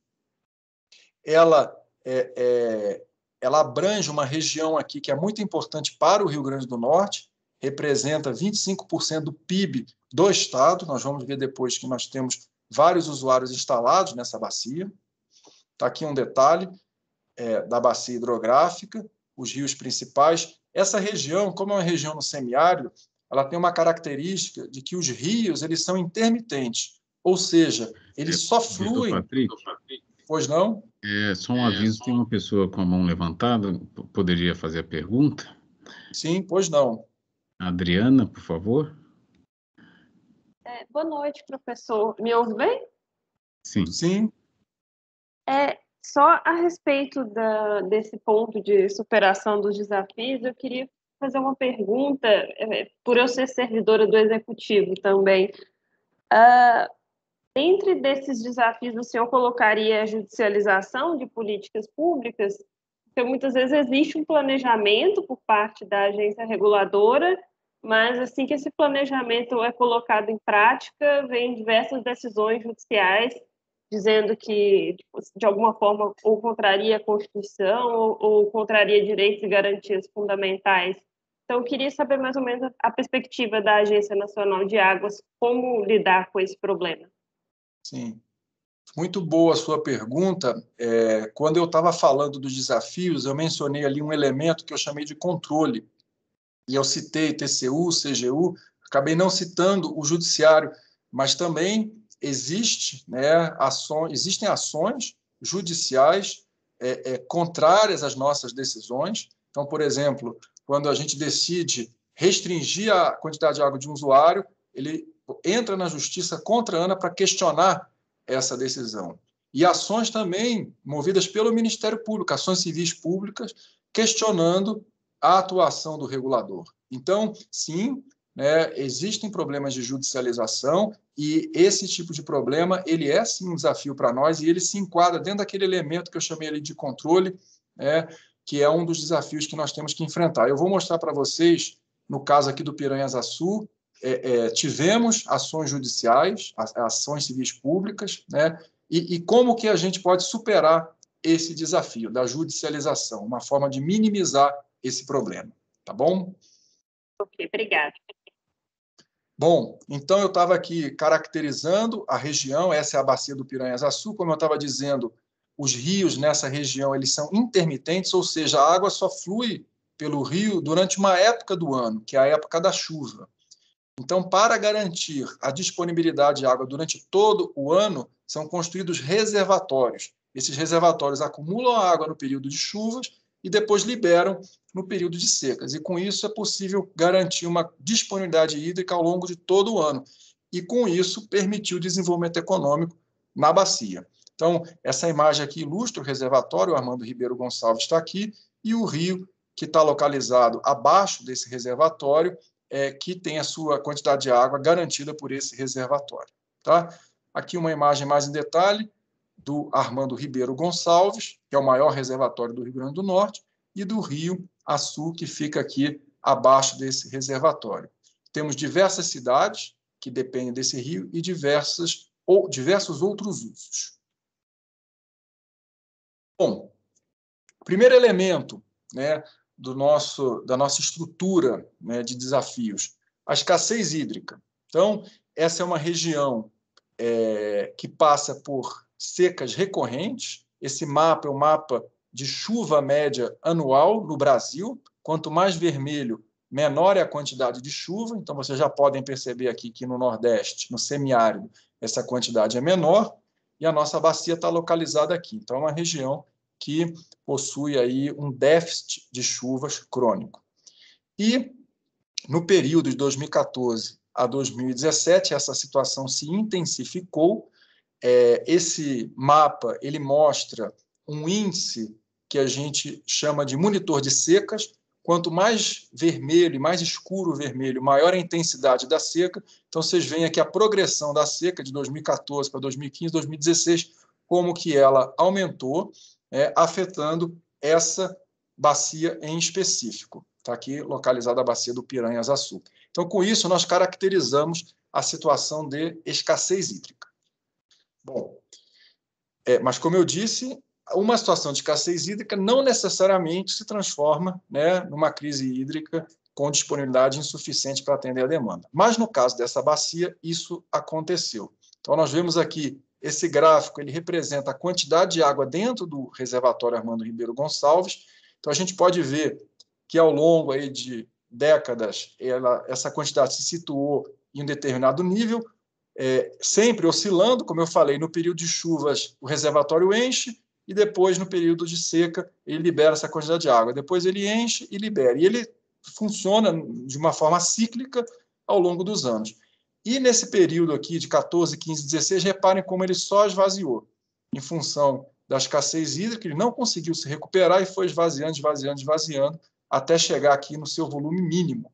Ela, é, é, ela abrange uma região aqui que é muito importante para o Rio Grande do Norte, representa 25% do PIB do estado. Nós vamos ver depois que nós temos vários usuários instalados nessa bacia. Está aqui um detalhe é, da bacia hidrográfica, os rios principais. Essa região, como é uma região no semiárido, ela tem uma característica de que os rios eles são intermitentes, ou seja, eles é, só fluem. Patrick, pois não? É, só um aviso: tem uma pessoa com a mão levantada, poderia fazer a pergunta? Sim, pois não. Adriana, por favor. É, boa noite, professor. Me ouve bem? Sim. Sim. É, só a respeito da, desse ponto de superação dos desafios, eu queria fazer uma pergunta, é, por eu ser servidora do executivo também. Uh, entre desses desafios, o senhor colocaria a judicialização de políticas públicas? Porque muitas vezes existe um planejamento por parte da agência reguladora, mas assim que esse planejamento é colocado em prática, vem diversas decisões judiciais dizendo que, tipo, de alguma forma, ou contraria a Constituição ou, ou contraria direitos e garantias fundamentais então, eu queria saber mais ou menos a perspectiva da Agência Nacional de Águas, como lidar com esse problema. Sim. Muito boa a sua pergunta. É, quando eu estava falando dos desafios, eu mencionei ali um elemento que eu chamei de controle. E eu citei TCU, CGU, acabei não citando o judiciário, mas também existe, né, existem ações judiciais é, é, contrárias às nossas decisões. Então, por exemplo, quando a gente decide restringir a quantidade de água de um usuário, ele entra na justiça contra a ANA para questionar essa decisão. E ações também movidas pelo Ministério Público, ações civis públicas, questionando a atuação do regulador. Então, sim, né, existem problemas de judicialização e esse tipo de problema ele é sim um desafio para nós e ele se enquadra dentro daquele elemento que eu chamei ali de controle, né, que é um dos desafios que nós temos que enfrentar. Eu vou mostrar para vocês, no caso aqui do Piranhas Açu, é, é, tivemos ações judiciais, ações civis públicas, né? E, e, como que a gente pode superar esse desafio da judicialização, uma forma de minimizar esse problema, tá bom? Ok, obrigada. Bom, então eu estava aqui caracterizando a região, essa é a bacia do Piranhas Açu, como eu estava dizendo, os rios nessa região eles são intermitentes, ou seja, a água só flui pelo rio durante uma época do ano, que é a época da chuva. Então, para garantir a disponibilidade de água durante todo o ano, são construídos reservatórios. Esses reservatórios acumulam água no período de chuvas e depois liberam no período de secas. E com isso é possível garantir uma disponibilidade hídrica ao longo de todo o ano. E com isso permitiu o desenvolvimento econômico na bacia. Então, essa imagem aqui ilustra o reservatório, o Armando Ribeiro Gonçalves está aqui, e o rio que está localizado abaixo desse reservatório, é, que tem a sua quantidade de água garantida por esse reservatório. Tá? Aqui uma imagem mais em detalhe do Armando Ribeiro Gonçalves, que é o maior reservatório do Rio Grande do Norte, e do rio Açu, que fica aqui abaixo desse reservatório. Temos diversas cidades que dependem desse rio e diversas, ou, diversos outros usos. Bom, primeiro elemento né, do nosso, da nossa estrutura né, de desafios, a escassez hídrica. Então, essa é uma região é, que passa por secas recorrentes. Esse mapa é um mapa de chuva média anual no Brasil. Quanto mais vermelho, menor é a quantidade de chuva. Então, vocês já podem perceber aqui que no Nordeste, no semiárido, essa quantidade é menor e a nossa bacia está localizada aqui. Então, é uma região que possui aí um déficit de chuvas crônico. E no período de 2014 a 2017, essa situação se intensificou. É, esse mapa ele mostra um índice que a gente chama de monitor de secas, Quanto mais vermelho, e mais escuro o vermelho, maior a intensidade da seca. Então, vocês veem aqui a progressão da seca de 2014 para 2015, 2016, como que ela aumentou, é, afetando essa bacia em específico. Está aqui localizada a bacia do Piranhas Açu. Então, com isso, nós caracterizamos a situação de escassez hídrica. Bom, é, mas como eu disse, uma situação de escassez hídrica não necessariamente se transforma né, numa crise hídrica com disponibilidade insuficiente para atender a demanda. Mas no caso dessa bacia, isso aconteceu. Então nós vemos aqui esse gráfico, ele representa a quantidade de água dentro do reservatório Armando Ribeiro Gonçalves. Então a gente pode ver que ao longo aí de décadas ela, essa quantidade se situou em um determinado nível, é, sempre oscilando, como eu falei, no período de chuvas o reservatório enche, e depois, no período de seca, ele libera essa quantidade de água. Depois ele enche e libera. E ele funciona de uma forma cíclica ao longo dos anos. E nesse período aqui de 14, 15, 16, reparem como ele só esvaziou. Em função da escassez hídrica, ele não conseguiu se recuperar e foi esvaziando, esvaziando, esvaziando, até chegar aqui no seu volume mínimo,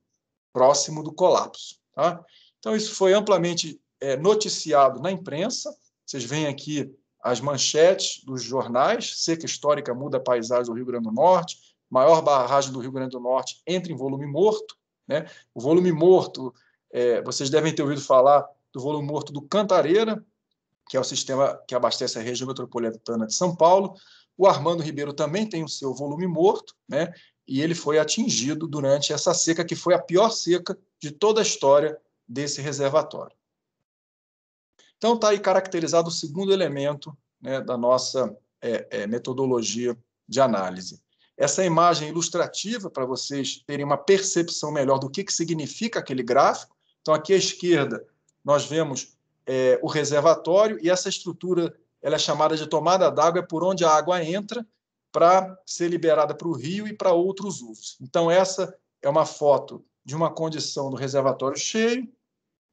próximo do colapso. Tá? Então, isso foi amplamente é, noticiado na imprensa. Vocês veem aqui as manchetes dos jornais, seca histórica muda a paisagem do Rio Grande do Norte, maior barragem do Rio Grande do Norte entra em volume morto. Né? O volume morto, é, vocês devem ter ouvido falar do volume morto do Cantareira, que é o sistema que abastece a região metropolitana de São Paulo. O Armando Ribeiro também tem o seu volume morto, né? e ele foi atingido durante essa seca, que foi a pior seca de toda a história desse reservatório. Então, está aí caracterizado o segundo elemento né, da nossa é, é, metodologia de análise. Essa imagem ilustrativa, para vocês terem uma percepção melhor do que, que significa aquele gráfico. Então, aqui à esquerda, nós vemos é, o reservatório e essa estrutura ela é chamada de tomada d'água, é por onde a água entra para ser liberada para o rio e para outros usos. Então, essa é uma foto de uma condição do reservatório cheio,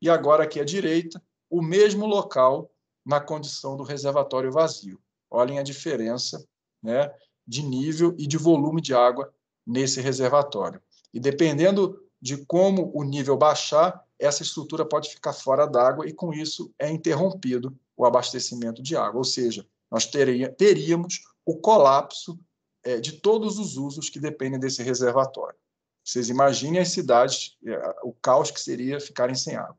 e agora aqui à direita, o mesmo local na condição do reservatório vazio. Olhem a diferença né, de nível e de volume de água nesse reservatório. E dependendo de como o nível baixar, essa estrutura pode ficar fora d'água e, com isso, é interrompido o abastecimento de água. Ou seja, nós teríamos o colapso é, de todos os usos que dependem desse reservatório. Vocês imaginem as cidades, é, o caos que seria ficarem sem água.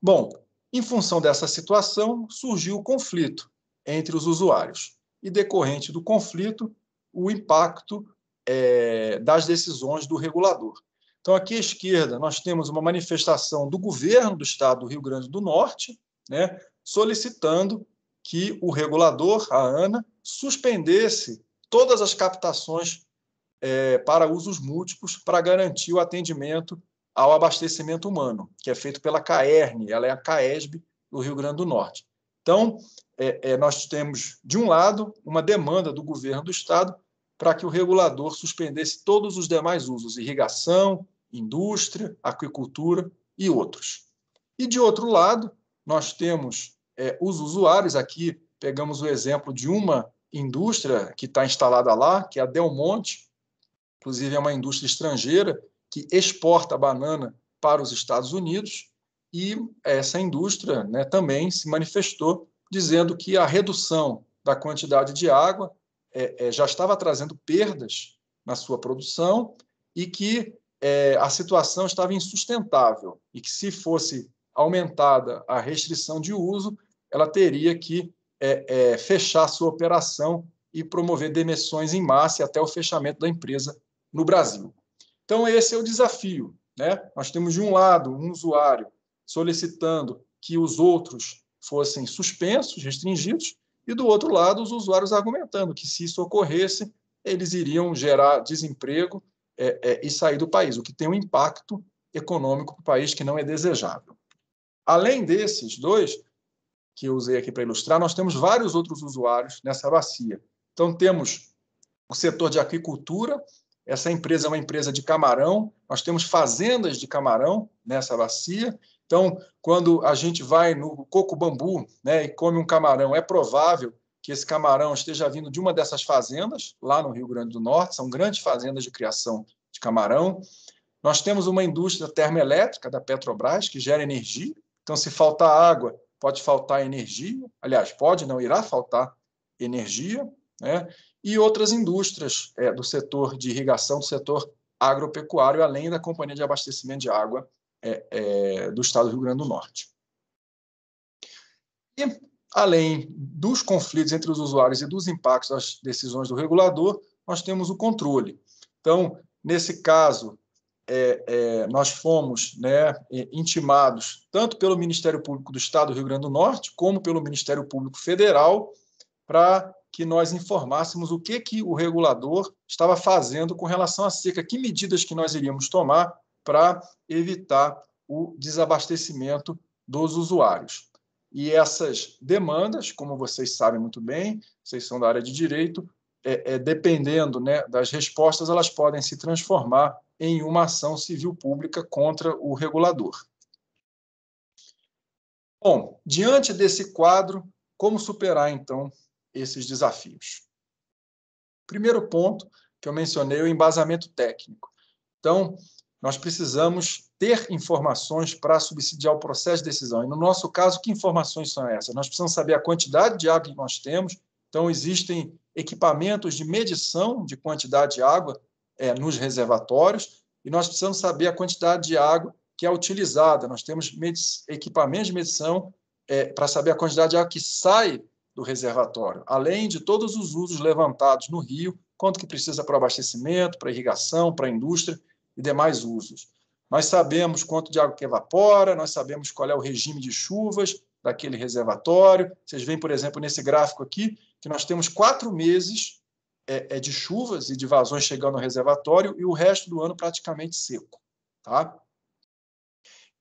Bom, em função dessa situação, surgiu o conflito entre os usuários. E decorrente do conflito, o impacto é, das decisões do regulador. Então, aqui à esquerda, nós temos uma manifestação do governo do estado do Rio Grande do Norte, né, solicitando que o regulador, a ANA, suspendesse todas as captações é, para usos múltiplos para garantir o atendimento ao abastecimento humano, que é feito pela CAERN, ela é a CAESB do Rio Grande do Norte. Então, é, é, nós temos, de um lado, uma demanda do governo do Estado para que o regulador suspendesse todos os demais usos, irrigação, indústria, aquicultura e outros. E, de outro lado, nós temos é, os usuários, aqui pegamos o exemplo de uma indústria que está instalada lá, que é a Delmonte, inclusive é uma indústria estrangeira, que exporta banana para os Estados Unidos e essa indústria né, também se manifestou dizendo que a redução da quantidade de água é, é, já estava trazendo perdas na sua produção e que é, a situação estava insustentável e que se fosse aumentada a restrição de uso, ela teria que é, é, fechar sua operação e promover demissões em massa até o fechamento da empresa no Brasil. Então, esse é o desafio. Né? Nós temos, de um lado, um usuário solicitando que os outros fossem suspensos, restringidos, e do outro lado, os usuários argumentando que, se isso ocorresse, eles iriam gerar desemprego é, é, e sair do país, o que tem um impacto econômico para o país que não é desejável. Além desses dois, que eu usei aqui para ilustrar, nós temos vários outros usuários nessa bacia. Então, temos o setor de agricultura, essa empresa é uma empresa de camarão, nós temos fazendas de camarão nessa bacia. Então, quando a gente vai no coco bambu né, e come um camarão, é provável que esse camarão esteja vindo de uma dessas fazendas, lá no Rio Grande do Norte, são grandes fazendas de criação de camarão. Nós temos uma indústria termoelétrica da Petrobras que gera energia. Então, se faltar água, pode faltar energia. Aliás, pode, não irá faltar energia. Né? e outras indústrias é, do setor de irrigação, do setor agropecuário, além da Companhia de Abastecimento de Água é, é, do Estado do Rio Grande do Norte. E, além dos conflitos entre os usuários e dos impactos das decisões do regulador, nós temos o controle. Então, nesse caso, é, é nós fomos né, é, intimados tanto pelo Ministério Público do Estado do Rio Grande do Norte, como pelo Ministério Público Federal, para que nós informássemos o que, que o regulador estava fazendo com relação à seca, que medidas que nós iríamos tomar para evitar o desabastecimento dos usuários. E essas demandas, como vocês sabem muito bem, vocês são da área de direito, é, é, dependendo né, das respostas, elas podem se transformar em uma ação civil pública contra o regulador. Bom, diante desse quadro, como superar então esses desafios. Primeiro ponto que eu mencionei, o embasamento técnico. Então, nós precisamos ter informações para subsidiar o processo de decisão. E no nosso caso, que informações são essas? Nós precisamos saber a quantidade de água que nós temos. Então, existem equipamentos de medição de quantidade de água é, nos reservatórios, e nós precisamos saber a quantidade de água que é utilizada. Nós temos equipamentos de medição é, para saber a quantidade de água que sai do reservatório, além de todos os usos levantados no rio, quanto que precisa para abastecimento, para irrigação, para indústria e demais usos. Nós sabemos quanto de água que evapora, nós sabemos qual é o regime de chuvas daquele reservatório. Vocês veem, por exemplo, nesse gráfico aqui, que nós temos quatro meses é, é de chuvas e de vazões chegando ao reservatório e o resto do ano praticamente seco. Tá?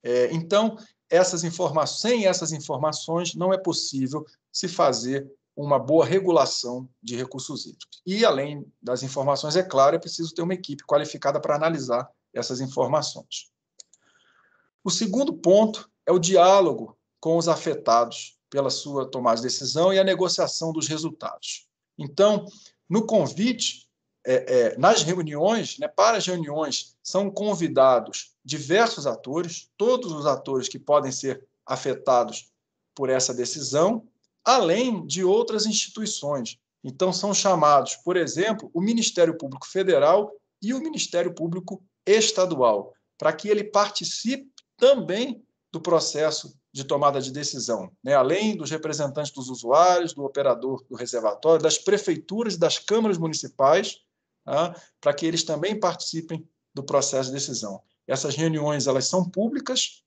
É, então, essas informações, sem essas informações, não é possível se fazer uma boa regulação de recursos hídricos. E, além das informações, é claro, é preciso ter uma equipe qualificada para analisar essas informações. O segundo ponto é o diálogo com os afetados pela sua tomada de decisão e a negociação dos resultados. Então, no convite, é, é, nas reuniões, né, para as reuniões, são convidados diversos atores, todos os atores que podem ser afetados por essa decisão, além de outras instituições. Então, são chamados, por exemplo, o Ministério Público Federal e o Ministério Público Estadual, para que ele participe também do processo de tomada de decisão, né? além dos representantes dos usuários, do operador do reservatório, das prefeituras e das câmaras municipais, tá? para que eles também participem do processo de decisão. Essas reuniões elas são públicas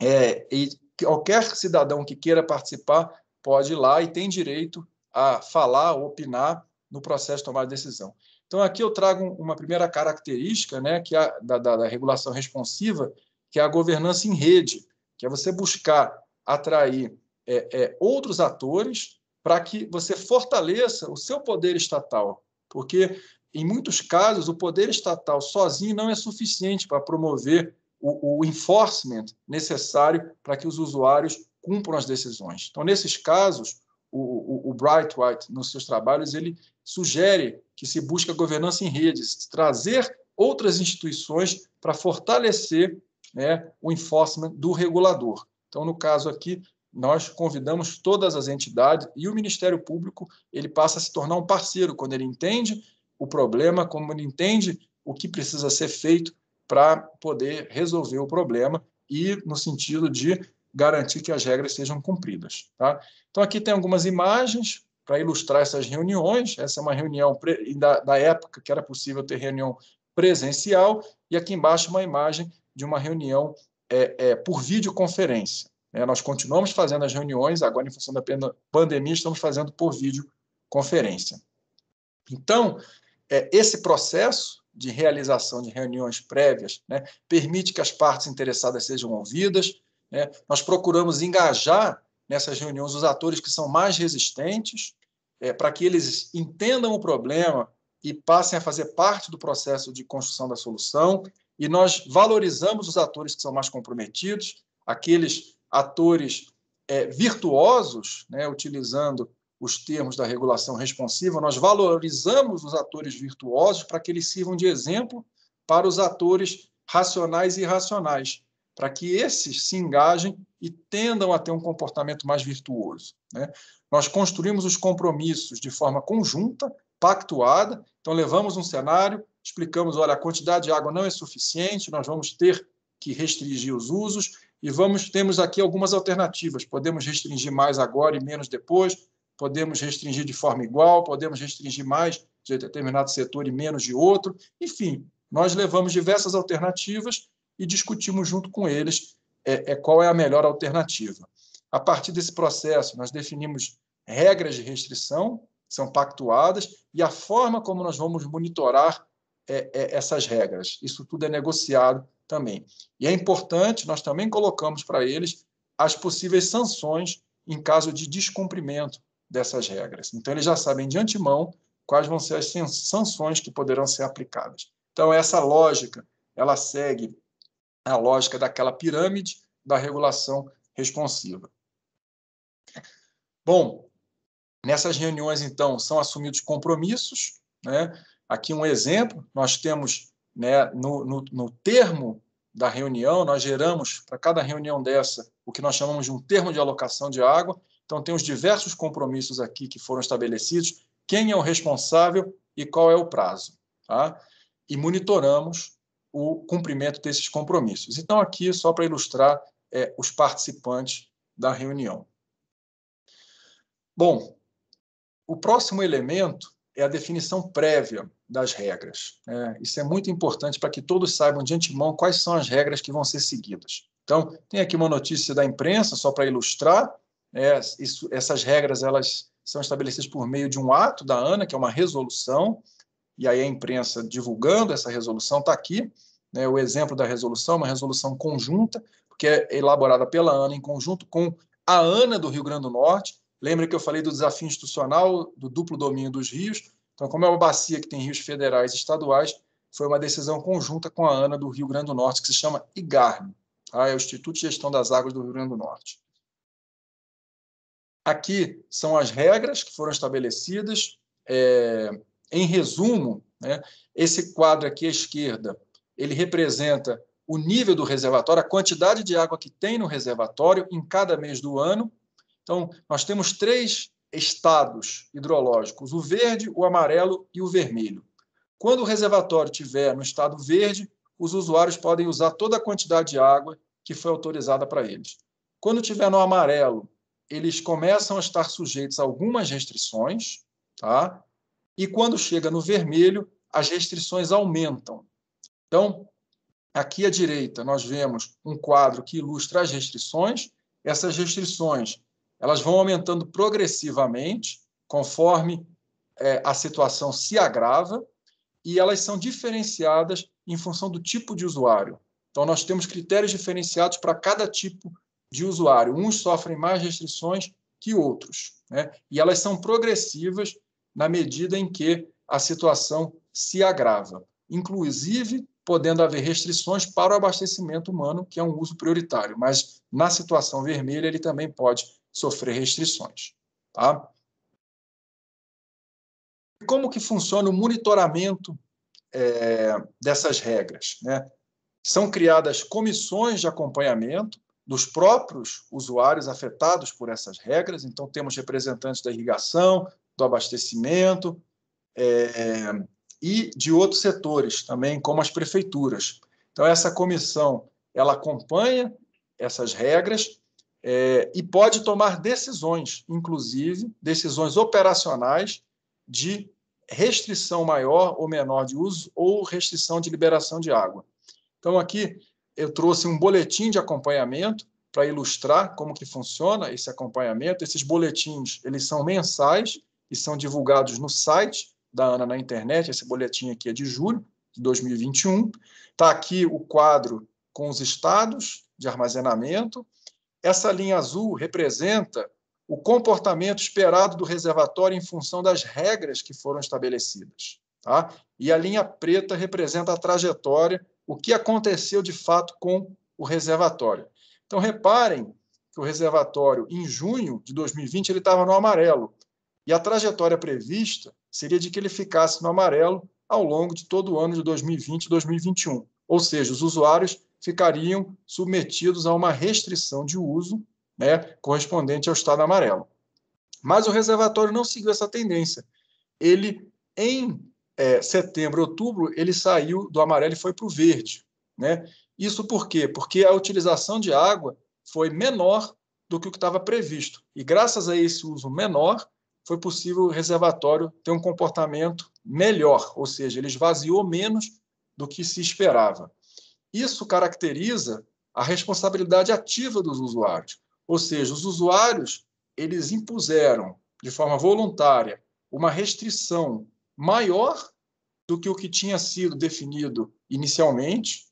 é, e qualquer cidadão que queira participar pode ir lá e tem direito a falar, opinar no processo de tomada de decisão. Então, aqui eu trago uma primeira característica né, que é a, da, da, da regulação responsiva, que é a governança em rede, que é você buscar atrair é, é, outros atores para que você fortaleça o seu poder estatal. Porque em muitos casos, o poder estatal sozinho não é suficiente para promover o, o enforcement necessário para que os usuários cumpram as decisões. Então, nesses casos, o, o, o Bright White, nos seus trabalhos, ele sugere que se busque a governança em redes, trazer outras instituições para fortalecer né, o enforcement do regulador. Então, no caso aqui, nós convidamos todas as entidades e o Ministério Público ele passa a se tornar um parceiro quando ele entende o problema, como ele entende o que precisa ser feito para poder resolver o problema e no sentido de garantir que as regras sejam cumpridas. Tá? Então, aqui tem algumas imagens para ilustrar essas reuniões. Essa é uma reunião da, da época que era possível ter reunião presencial, e aqui embaixo uma imagem de uma reunião é, é, por videoconferência. É, nós continuamos fazendo as reuniões, agora em função da pandemia, estamos fazendo por videoconferência. Então, é, esse processo de realização de reuniões prévias né, permite que as partes interessadas sejam ouvidas. Né? Nós procuramos engajar nessas reuniões os atores que são mais resistentes, é, para que eles entendam o problema e passem a fazer parte do processo de construção da solução. E nós valorizamos os atores que são mais comprometidos, aqueles atores é, virtuosos, né, utilizando os termos da regulação responsiva, nós valorizamos os atores virtuosos para que eles sirvam de exemplo para os atores racionais e irracionais, para que esses se engajem e tendam a ter um comportamento mais virtuoso. Né? Nós construímos os compromissos de forma conjunta, pactuada, então levamos um cenário, explicamos, olha, a quantidade de água não é suficiente, nós vamos ter que restringir os usos e vamos temos aqui algumas alternativas, podemos restringir mais agora e menos depois, podemos restringir de forma igual, podemos restringir mais de determinado setor e menos de outro. Enfim, nós levamos diversas alternativas e discutimos junto com eles é, é, qual é a melhor alternativa. A partir desse processo, nós definimos regras de restrição, são pactuadas, e a forma como nós vamos monitorar é, é, essas regras. Isso tudo é negociado também. E é importante, nós também colocamos para eles as possíveis sanções em caso de descumprimento dessas regras. Então, eles já sabem de antemão quais vão ser as sanções que poderão ser aplicadas. Então, essa lógica, ela segue a lógica daquela pirâmide da regulação responsiva. Bom, nessas reuniões, então, são assumidos compromissos. Né? Aqui um exemplo, nós temos né, no, no, no termo da reunião, nós geramos para cada reunião dessa o que nós chamamos de um termo de alocação de água, então, tem os diversos compromissos aqui que foram estabelecidos, quem é o responsável e qual é o prazo. Tá? E monitoramos o cumprimento desses compromissos. Então, aqui, só para ilustrar é, os participantes da reunião. Bom, o próximo elemento é a definição prévia das regras. É, isso é muito importante para que todos saibam de antemão quais são as regras que vão ser seguidas. Então, tem aqui uma notícia da imprensa, só para ilustrar, é, isso, essas regras elas são estabelecidas por meio de um ato da ANA, que é uma resolução, e aí a imprensa divulgando essa resolução está aqui, né, o exemplo da resolução, uma resolução conjunta, que é elaborada pela ANA em conjunto com a ANA do Rio Grande do Norte. Lembra que eu falei do desafio institucional do duplo domínio dos rios? Então, como é uma bacia que tem rios federais e estaduais, foi uma decisão conjunta com a ANA do Rio Grande do Norte, que se chama IGARM, tá? é o Instituto de Gestão das Águas do Rio Grande do Norte. Aqui são as regras que foram estabelecidas. É, em resumo, né, esse quadro aqui à esquerda, ele representa o nível do reservatório, a quantidade de água que tem no reservatório em cada mês do ano. Então, nós temos três estados hidrológicos: o verde, o amarelo e o vermelho. Quando o reservatório estiver no estado verde, os usuários podem usar toda a quantidade de água que foi autorizada para eles. Quando estiver no amarelo eles começam a estar sujeitos a algumas restrições, tá? E quando chega no vermelho, as restrições aumentam. Então, aqui à direita, nós vemos um quadro que ilustra as restrições. Essas restrições, elas vão aumentando progressivamente, conforme é, a situação se agrava, e elas são diferenciadas em função do tipo de usuário. Então, nós temos critérios diferenciados para cada tipo de usuário. Uns sofrem mais restrições que outros, né? e elas são progressivas na medida em que a situação se agrava, inclusive podendo haver restrições para o abastecimento humano, que é um uso prioritário, mas na situação vermelha ele também pode sofrer restrições. Tá? Como que funciona o monitoramento é, dessas regras? Né? São criadas comissões de acompanhamento dos próprios usuários afetados por essas regras. Então, temos representantes da irrigação, do abastecimento é, e de outros setores também, como as prefeituras. Então, essa comissão ela acompanha essas regras é, e pode tomar decisões, inclusive decisões operacionais de restrição maior ou menor de uso ou restrição de liberação de água. Então, aqui eu trouxe um boletim de acompanhamento para ilustrar como que funciona esse acompanhamento. Esses boletins, eles são mensais e são divulgados no site da ANA na internet. Esse boletim aqui é de julho de 2021. Está aqui o quadro com os estados de armazenamento. Essa linha azul representa o comportamento esperado do reservatório em função das regras que foram estabelecidas. Tá? E a linha preta representa a trajetória o que aconteceu de fato com o reservatório. Então, reparem que o reservatório, em junho de 2020, ele estava no amarelo. E a trajetória prevista seria de que ele ficasse no amarelo ao longo de todo o ano de 2020 e 2021. Ou seja, os usuários ficariam submetidos a uma restrição de uso né, correspondente ao estado amarelo. Mas o reservatório não seguiu essa tendência. Ele, em é, setembro, outubro, ele saiu do amarelo e foi para o verde. Né? Isso por quê? Porque a utilização de água foi menor do que o que estava previsto. E graças a esse uso menor, foi possível o reservatório ter um comportamento melhor, ou seja, ele esvaziou menos do que se esperava. Isso caracteriza a responsabilidade ativa dos usuários, ou seja, os usuários eles impuseram de forma voluntária uma restrição maior do que o que tinha sido definido inicialmente,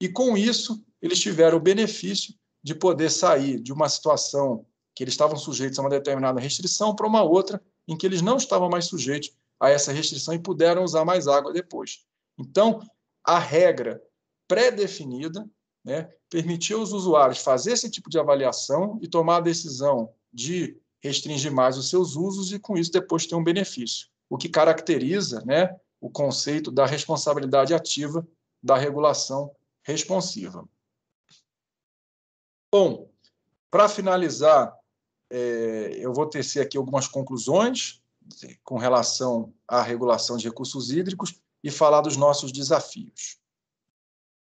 e com isso eles tiveram o benefício de poder sair de uma situação que eles estavam sujeitos a uma determinada restrição para uma outra em que eles não estavam mais sujeitos a essa restrição e puderam usar mais água depois. Então, a regra pré-definida né, permitiu aos usuários fazer esse tipo de avaliação e tomar a decisão de restringir mais os seus usos e, com isso, depois ter um benefício o que caracteriza né, o conceito da responsabilidade ativa da regulação responsiva. Bom, para finalizar, é, eu vou tecer aqui algumas conclusões com relação à regulação de recursos hídricos e falar dos nossos desafios.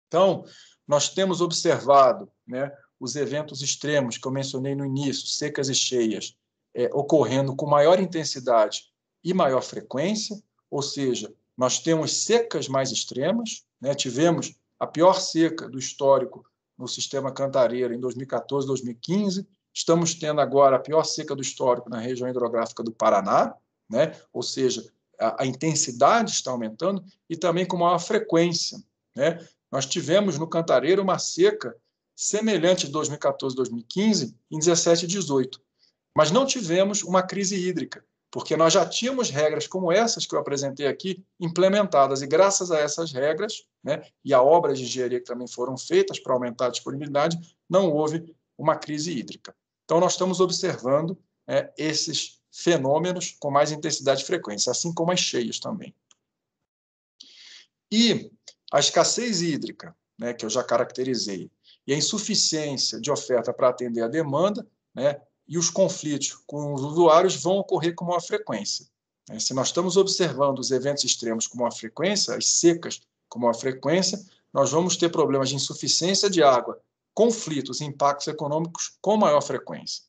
Então, nós temos observado né, os eventos extremos que eu mencionei no início, secas e cheias, é, ocorrendo com maior intensidade e maior frequência, ou seja, nós temos secas mais extremas. Né? Tivemos a pior seca do histórico no sistema Cantareira em 2014, 2015. Estamos tendo agora a pior seca do histórico na região hidrográfica do Paraná, né? ou seja, a, a intensidade está aumentando e também com maior frequência. Né? Nós tivemos no Cantareira uma seca semelhante de 2014, 2015 em 17 e 18, mas não tivemos uma crise hídrica porque nós já tínhamos regras como essas que eu apresentei aqui implementadas, e graças a essas regras, né, e a obras de engenharia que também foram feitas para aumentar a disponibilidade, não houve uma crise hídrica. Então, nós estamos observando é, esses fenômenos com mais intensidade e frequência, assim como as cheias também. E a escassez hídrica, né, que eu já caracterizei, e a insuficiência de oferta para atender a demanda, né, e os conflitos com os usuários vão ocorrer com maior frequência. É, se nós estamos observando os eventos extremos com maior frequência, as secas com maior frequência, nós vamos ter problemas de insuficiência de água, conflitos e impactos econômicos com maior frequência.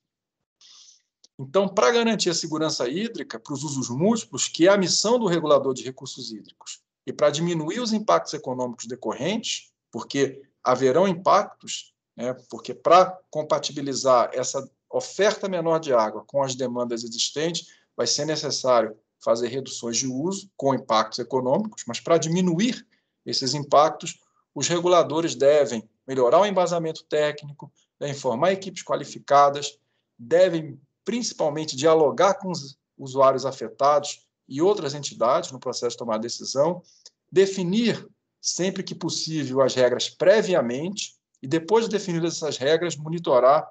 Então, para garantir a segurança hídrica para os usos múltiplos, que é a missão do regulador de recursos hídricos, e para diminuir os impactos econômicos decorrentes, porque haverão impactos, né, porque para compatibilizar essa oferta menor de água com as demandas existentes, vai ser necessário fazer reduções de uso com impactos econômicos, mas para diminuir esses impactos, os reguladores devem melhorar o embasamento técnico, devem formar equipes qualificadas, devem principalmente dialogar com os usuários afetados e outras entidades no processo de tomar decisão, definir sempre que possível as regras previamente e depois de definidas essas regras monitorar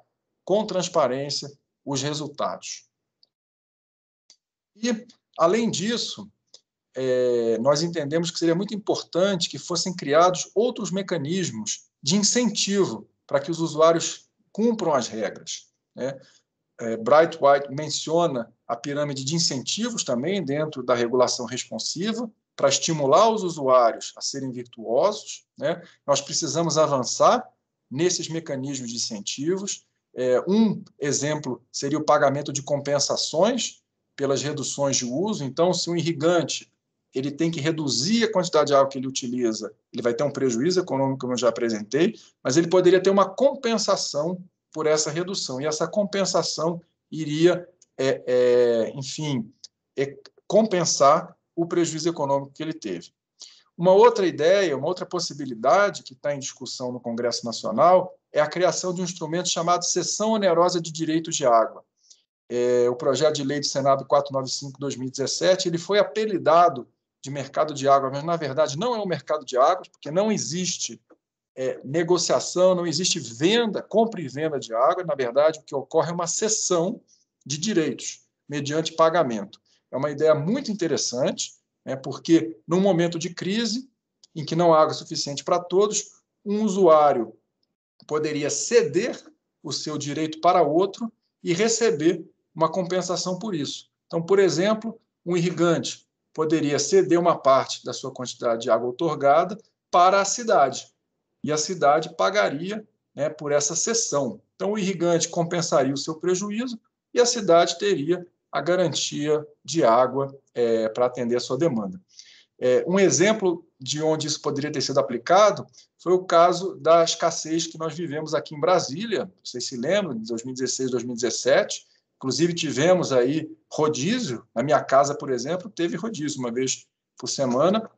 com transparência os resultados. E, além disso, é, nós entendemos que seria muito importante que fossem criados outros mecanismos de incentivo para que os usuários cumpram as regras. Né? É, Bright White menciona a pirâmide de incentivos também dentro da regulação responsiva para estimular os usuários a serem virtuosos. Né? Nós precisamos avançar nesses mecanismos de incentivos é, um exemplo seria o pagamento de compensações pelas reduções de uso. Então, se um irrigante ele tem que reduzir a quantidade de água que ele utiliza, ele vai ter um prejuízo econômico, como eu já apresentei, mas ele poderia ter uma compensação por essa redução. E essa compensação iria, é, é, enfim, é, compensar o prejuízo econômico que ele teve. Uma outra ideia, uma outra possibilidade que está em discussão no Congresso Nacional é a criação de um instrumento chamado sessão Onerosa de Direitos de Água. É, o projeto de lei do Senado 495-2017 ele foi apelidado de mercado de água, mas na verdade não é um mercado de água, porque não existe é, negociação, não existe venda, compra e venda de água. Na verdade, o que ocorre é uma cessão de direitos mediante pagamento. É uma ideia muito interessante, né, porque num momento de crise, em que não há água suficiente para todos, um usuário poderia ceder o seu direito para outro e receber uma compensação por isso. Então, por exemplo, um irrigante poderia ceder uma parte da sua quantidade de água otorgada para a cidade, e a cidade pagaria né, por essa cessão. Então, o irrigante compensaria o seu prejuízo e a cidade teria a garantia de água é, para atender a sua demanda. É, um exemplo de onde isso poderia ter sido aplicado foi o caso da escassez que nós vivemos aqui em Brasília. Vocês se lembram, de 2016, 2017. Inclusive, tivemos aí rodízio. Na minha casa, por exemplo, teve rodízio uma vez por semana.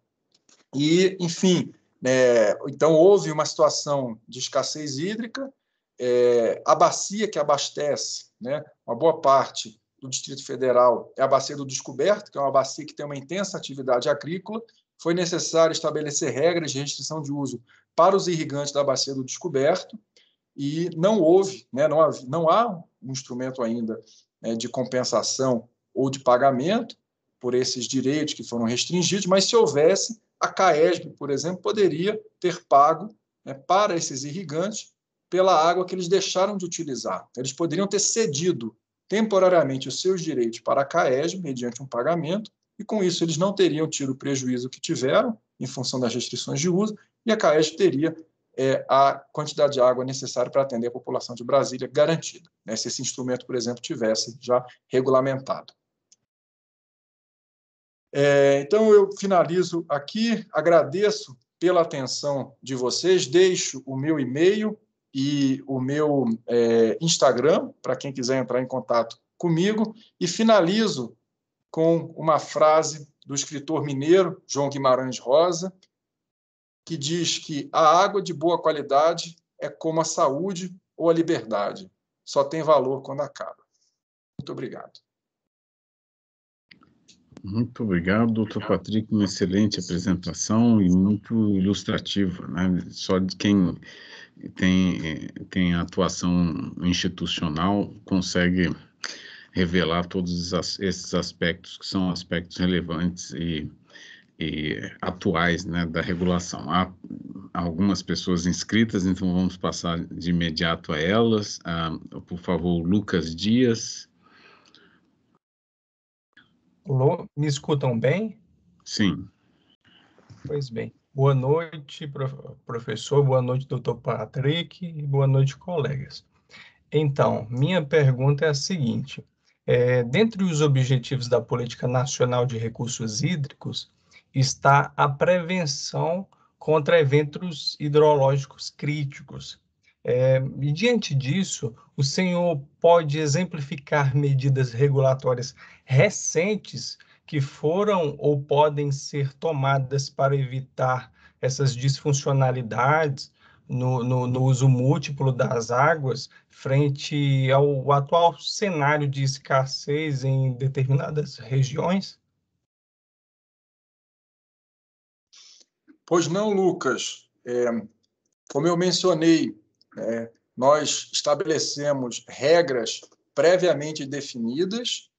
E, enfim, é, então houve uma situação de escassez hídrica. É, a bacia que abastece né, uma boa parte do Distrito Federal é a bacia do Descoberto, que é uma bacia que tem uma intensa atividade agrícola foi necessário estabelecer regras de restrição de uso para os irrigantes da bacia do descoberto e não houve, né, não, há, não, há, um instrumento ainda né, de compensação ou de pagamento por esses direitos que foram restringidos, mas se houvesse, a CAESB, por exemplo, poderia ter pago né, para esses irrigantes pela água que eles deixaram de utilizar. Então, eles poderiam ter cedido temporariamente os seus direitos para a CAESB, mediante um pagamento, e com isso eles não teriam tido o prejuízo que tiveram em função das restrições de uso, e a CAES teria é, a quantidade de água necessária para atender a população de Brasília garantida, né, se esse instrumento, por exemplo, tivesse já regulamentado. É, então, eu finalizo aqui, agradeço pela atenção de vocês, deixo o meu e-mail e o meu é, Instagram para quem quiser entrar em contato comigo, e finalizo com uma frase do escritor mineiro João Guimarães Rosa, que diz que a água de boa qualidade é como a saúde ou a liberdade, só tem valor quando acaba. Muito obrigado. Muito obrigado, doutor Patrick, uma excelente apresentação e muito ilustrativa, né? Só de quem tem, eh, tem atuação institucional consegue revelar todos esses aspectos que são aspectos relevantes e, e atuais né, da regulação. Há algumas pessoas inscritas, então vamos passar de imediato a elas. Ah, por favor, Lucas Dias. Alô, me escutam bem? Sim. Pois bem. Boa noite, professor, boa noite, doutor Patrick, boa noite, colegas. Então, minha pergunta é a seguinte: é, dentre os objetivos da Política Nacional de Recursos Hídricos está a prevenção contra eventos hidrológicos críticos. É, e diante disso, o senhor pode exemplificar medidas regulatórias recentes que foram ou podem ser tomadas para evitar essas disfuncionalidades no, no, no, uso múltiplo das águas frente ao atual cenário de escassez em determinadas regiões? Pois não, Lucas. É, como eu mencionei, é, nós estabelecemos regras previamente definidas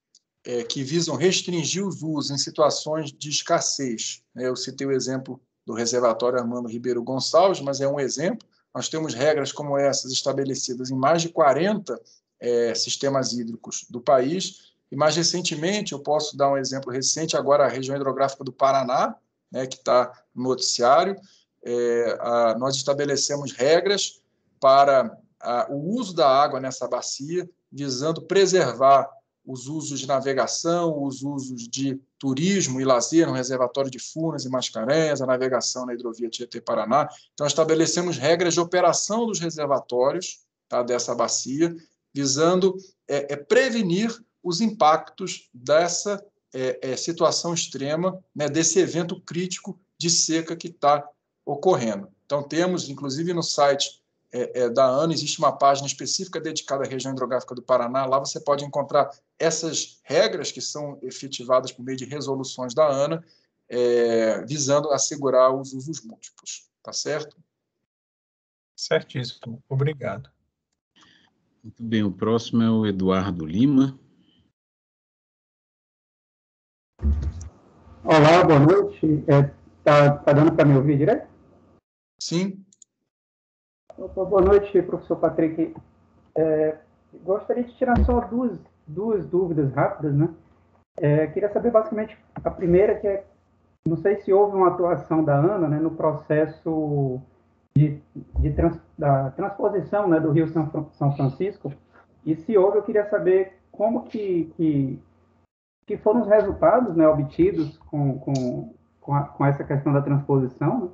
é, que visam restringir os usos em situações de escassez. Né? Eu citei o exemplo do reservatório Armando Ribeiro Gonçalves, mas é um exemplo. Nós temos regras como essas estabelecidas em mais de 40 é, sistemas hídricos do país. E mais recentemente, eu posso dar um exemplo recente, agora a região hidrográfica do Paraná, né, que está no noticiário, é, a, nós estabelecemos regras para a, o uso da água nessa bacia, visando preservar os usos de navegação, os usos de turismo e lazer no reservatório de Furnas e Mascarenhas, a navegação na hidrovia Tietê-Paraná. Então, estabelecemos regras de operação dos reservatórios tá, dessa bacia, visando é, é prevenir os impactos dessa é, é situação extrema, né, desse evento crítico de seca que está ocorrendo. Então, temos, inclusive, no site é, é, da ANA, existe uma página específica dedicada à região hidrográfica do Paraná. Lá você pode encontrar essas regras que são efetivadas por meio de resoluções da ANA, é, visando assegurar os usos múltiplos. Tá certo? Certíssimo. Obrigado. Muito bem. O próximo é o Eduardo Lima. Olá, boa noite. Está é, tá dando para me ouvir direto? Sim, Opa, boa noite, professor Patrick. É, gostaria de tirar só duas, duas dúvidas rápidas, né? É, queria saber basicamente a primeira que é, não sei se houve uma atuação da ANA né, no processo de, de trans, da transposição né, do Rio São, São Francisco, e se houve, eu queria saber como que, que, que foram os resultados né, obtidos com, com, com, a, com essa questão da transposição, né?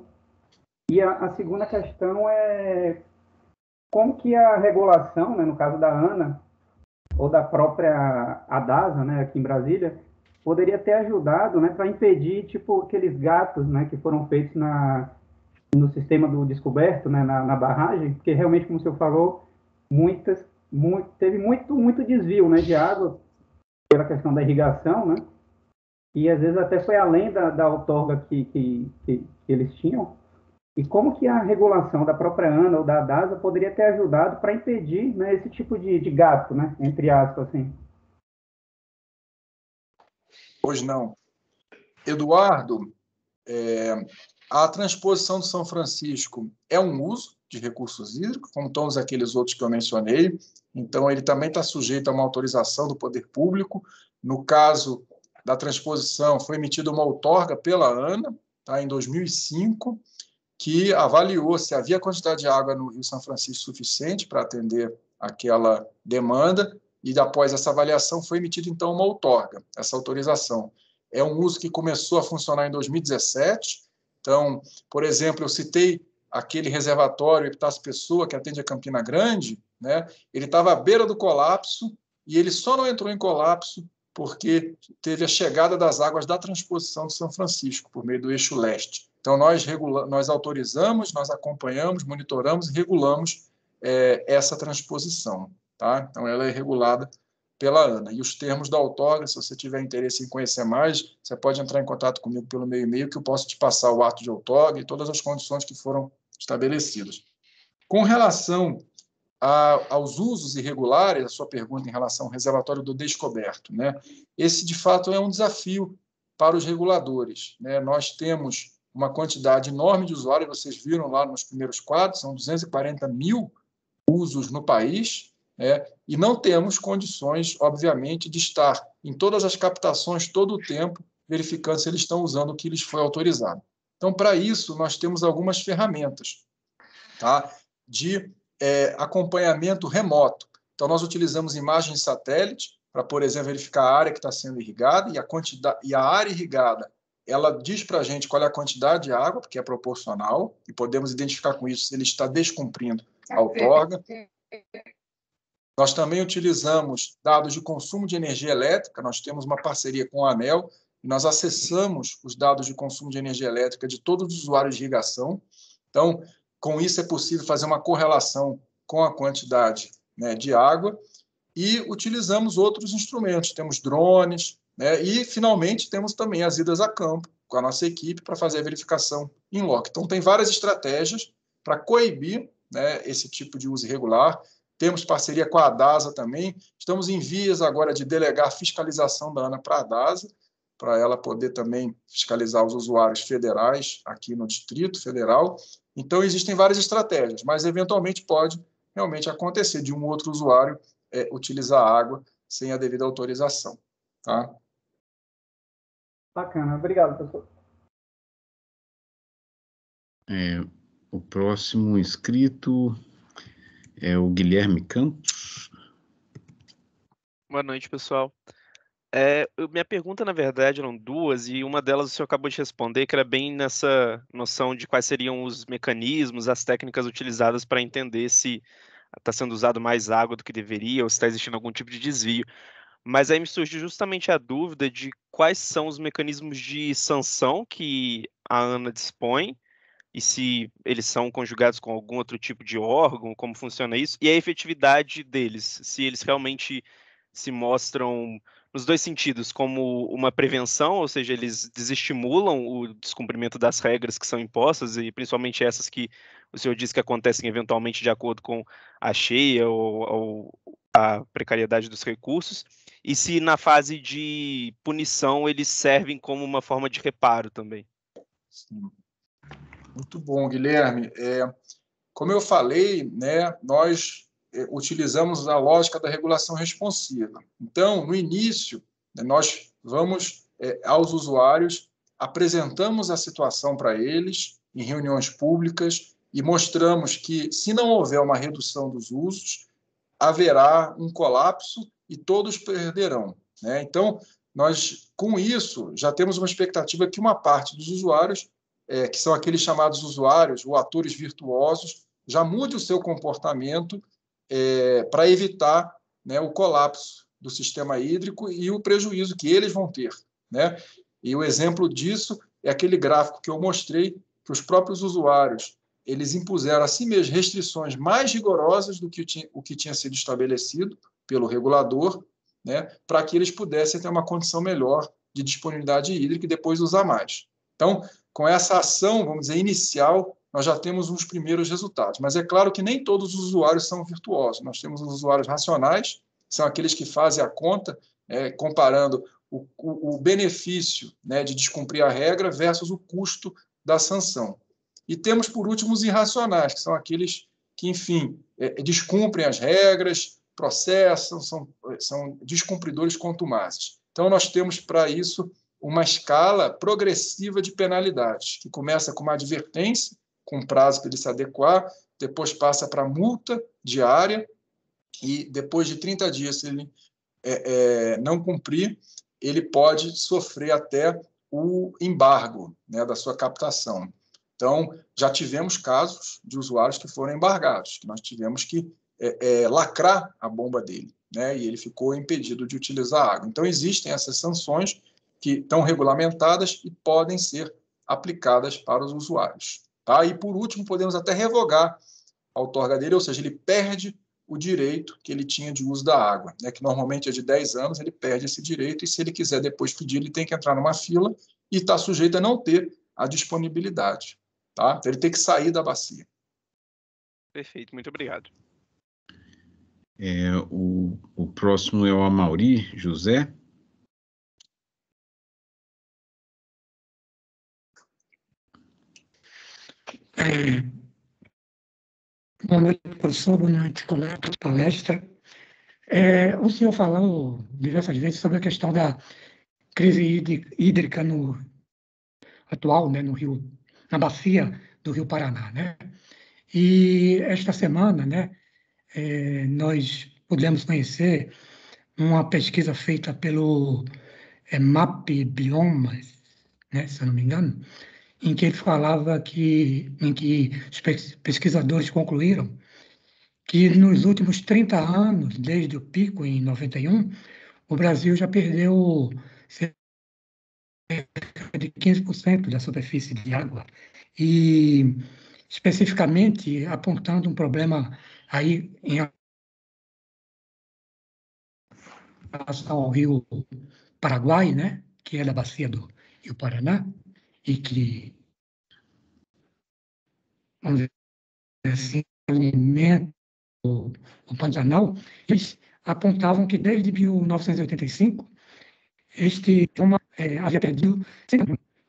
E a, a segunda questão é como que a regulação, né, no caso da ANA, ou da própria ADASA, né, aqui em Brasília, poderia ter ajudado, né, para impedir, tipo, aqueles gatos, né, que foram feitos na, no sistema do descoberto, né, na, na barragem, porque realmente, como o senhor falou, muitas, muito, teve muito, muito desvio, né, de água pela questão da irrigação, né, e às vezes até foi além da, da outorga que, que, que, que eles tinham, e como que a regulação da própria ANA ou da DASA poderia ter ajudado para impedir né, esse tipo de, de gasto, né, entre aspas, assim? Pois não. Eduardo, é, a transposição de São Francisco é um uso de recursos hídricos, como todos aqueles outros que eu mencionei, então ele também está sujeito a uma autorização do poder público. No caso da transposição, foi emitida uma outorga pela ANA, tá, em 2005, que avaliou se havia quantidade de água no Rio São Francisco suficiente para atender aquela demanda, e após essa avaliação foi emitida então uma outorga, essa autorização. É um uso que começou a funcionar em 2017. Então, por exemplo, eu citei aquele reservatório Epitácio Pessoa, que atende a Campina Grande, né? ele estava à beira do colapso e ele só não entrou em colapso porque teve a chegada das águas da transposição de São Francisco por meio do eixo leste. Então, nós, regula nós autorizamos, nós acompanhamos, monitoramos e regulamos é, essa transposição. Tá? Então, ela é regulada pela ANA. E os termos da outorga, se você tiver interesse em conhecer mais, você pode entrar em contato comigo pelo meu e-mail, que eu posso te passar o ato de outorga e todas as condições que foram estabelecidas. Com relação a, aos usos irregulares, a sua pergunta em relação ao reservatório do descoberto, né? esse, de fato, é um desafio para os reguladores. Né? Nós temos uma quantidade enorme de usuários, vocês viram lá nos primeiros quadros, são 240 mil usos no país, é, e não temos condições, obviamente, de estar em todas as captações todo o tempo, verificando se eles estão usando o que lhes foi autorizado. Então, para isso, nós temos algumas ferramentas tá, de é, acompanhamento remoto. Então, nós utilizamos imagens satélite para, por exemplo, verificar a área que está sendo irrigada e a, quantidade, e a área irrigada ela diz para a gente qual é a quantidade de água, porque é proporcional, e podemos identificar com isso se ele está descumprindo a outorga. Nós também utilizamos dados de consumo de energia elétrica, nós temos uma parceria com a ANEL, e nós acessamos os dados de consumo de energia elétrica de todos os usuários de irrigação. Então, com isso é possível fazer uma correlação com a quantidade né, de água. E utilizamos outros instrumentos, temos drones, né? E, finalmente, temos também as idas a campo com a nossa equipe para fazer a verificação em loco. Então, tem várias estratégias para coibir né, esse tipo de uso irregular. Temos parceria com a Dasa também. Estamos em vias agora de delegar fiscalização da ANA para a Dasa para ela poder também fiscalizar os usuários federais aqui no Distrito Federal. Então, existem várias estratégias, mas eventualmente pode realmente acontecer de um outro usuário é, utilizar água sem a devida autorização. Tá? Bacana, obrigado, professor. É, o próximo inscrito é o Guilherme Campos. Boa noite, pessoal. É, minha pergunta, na verdade, eram duas, e uma delas o senhor acabou de responder, que era bem nessa noção de quais seriam os mecanismos, as técnicas utilizadas para entender se está sendo usado mais água do que deveria, ou se está existindo algum tipo de desvio. Mas aí me surgiu justamente a dúvida de quais são os mecanismos de sanção que a ANA dispõe e se eles são conjugados com algum outro tipo de órgão, como funciona isso, e a efetividade deles, se eles realmente se mostram nos dois sentidos, como uma prevenção, ou seja, eles desestimulam o descumprimento das regras que são impostas, e principalmente essas que o senhor diz que acontecem eventualmente de acordo com a cheia ou, ou a precariedade dos recursos, e se na fase de punição eles servem como uma forma de reparo também. Sim. Muito bom, Guilherme. É, como eu falei, né, nós é, utilizamos a lógica da regulação responsiva. Então, no início, né, nós vamos é, aos usuários, apresentamos a situação para eles em reuniões públicas e mostramos que, se não houver uma redução dos usos, haverá um colapso e todos perderão. Né? Então, nós, com isso, já temos uma expectativa que uma parte dos usuários, é, que são aqueles chamados usuários ou atores virtuosos, já mude o seu comportamento é, para evitar né, o colapso do sistema hídrico e o prejuízo que eles vão ter. Né? E o exemplo disso é aquele gráfico que eu mostrei, que os próprios usuários eles impuseram a si mesmos restrições mais rigorosas do que o que tinha sido estabelecido, pelo regulador, né, para que eles pudessem ter uma condição melhor de disponibilidade hídrica e depois usar mais. Então, com essa ação, vamos dizer, inicial, nós já temos uns primeiros resultados. Mas é claro que nem todos os usuários são virtuosos. Nós temos os usuários racionais, são aqueles que fazem a conta, é, comparando o, o, o benefício né, de descumprir a regra versus o custo da sanção. E temos, por último, os irracionais, que são aqueles que, enfim, é, descumprem as regras, processam, são, são descumpridores contumazes. Então, nós temos para isso uma escala progressiva de penalidades, que começa com uma advertência, com prazo para ele se adequar, depois passa para multa diária, e depois de 30 dias, se ele é, é, não cumprir, ele pode sofrer até o embargo né, da sua captação. Então, já tivemos casos de usuários que foram embargados, que nós tivemos que é, é, lacrar a bomba dele, né? E ele ficou impedido de utilizar a água. Então existem essas sanções que estão regulamentadas e podem ser aplicadas para os usuários, tá? E por último podemos até revogar a outorga dele, ou seja, ele perde o direito que ele tinha de uso da água, né, que normalmente é de 10 anos, ele perde esse direito e se ele quiser depois pedir, ele tem que entrar numa fila e está sujeito a não ter a disponibilidade. Tá? Então, ele tem que sair da bacia. Perfeito, muito obrigado. É, o, o próximo é o Amauri José. É, boa noite, professor. Boa noite, colega palestra. É, o senhor falou diversas vezes sobre a questão da crise hídrica no atual, né, no Rio, na bacia do Rio Paraná, né? E esta semana, né, é, nós pudemos conhecer uma pesquisa feita pelo é, MAP Biomas, né, se eu não me engano, em que ele falava que, em que os pesquisadores concluíram que nos últimos 30 anos, desde o pico em 91, o Brasil já perdeu cerca de 15% da superfície de água. E, especificamente, apontando um problema Aí, em relação ao rio Paraguai, né, que é da bacia do Rio Paraná, e que, vamos dizer assim, alimenta o, o Pantanal, eles apontavam que desde 1985 este uma, é, eh, havia perdido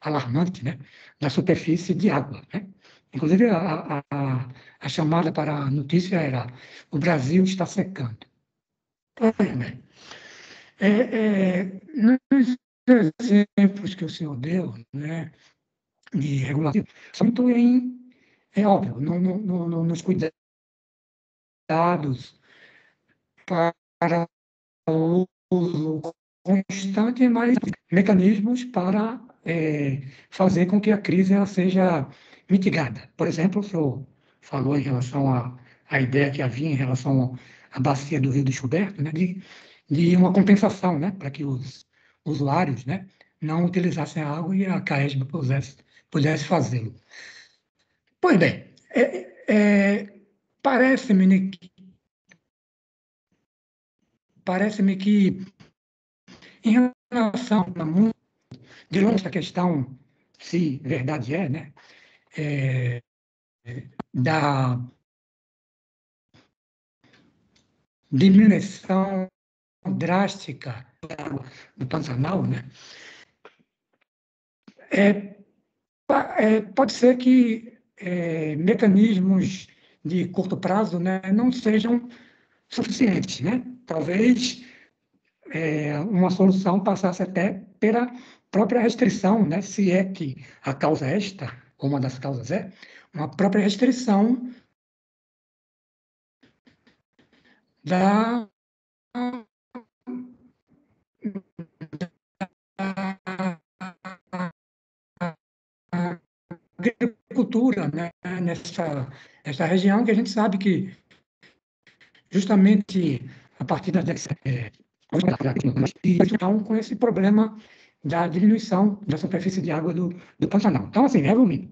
alarmante né, da superfície de água. Né? Inclusive, a, a, a chamada para a notícia era: o Brasil está secando. Pois tá bem, né? é, é, nos exemplos que o senhor deu, né, de regulação, muito em, é óbvio, no, no, no, nos cuidados para o uso constante, mas mecanismos para é, fazer com que a crise seja mitigada. Por exemplo, o senhor falou em relação à, à ideia que havia em relação à bacia do Rio Descoberto, né, de, de uma compensação né, para que os usuários né, não utilizassem a água e a CAESB pudesse, pudesse fazê-lo. Pois bem, é, é, parece-me que, parece-me que em relação a muito de longe a questão se verdade é, né, é, da diminuição drástica do Pantanal, né? É, é, pode ser que é, mecanismos de curto prazo né, não sejam suficientes. Né? Talvez é, uma solução passasse até pela própria restrição, né, se é que a causa é esta, uma das causas é, uma própria restrição da, da agricultura né, nessa, nessa região, que a gente sabe que justamente a partir da, é, com esse problema da diluição da superfície de água do, do Pantanal. Então, assim, resumindo,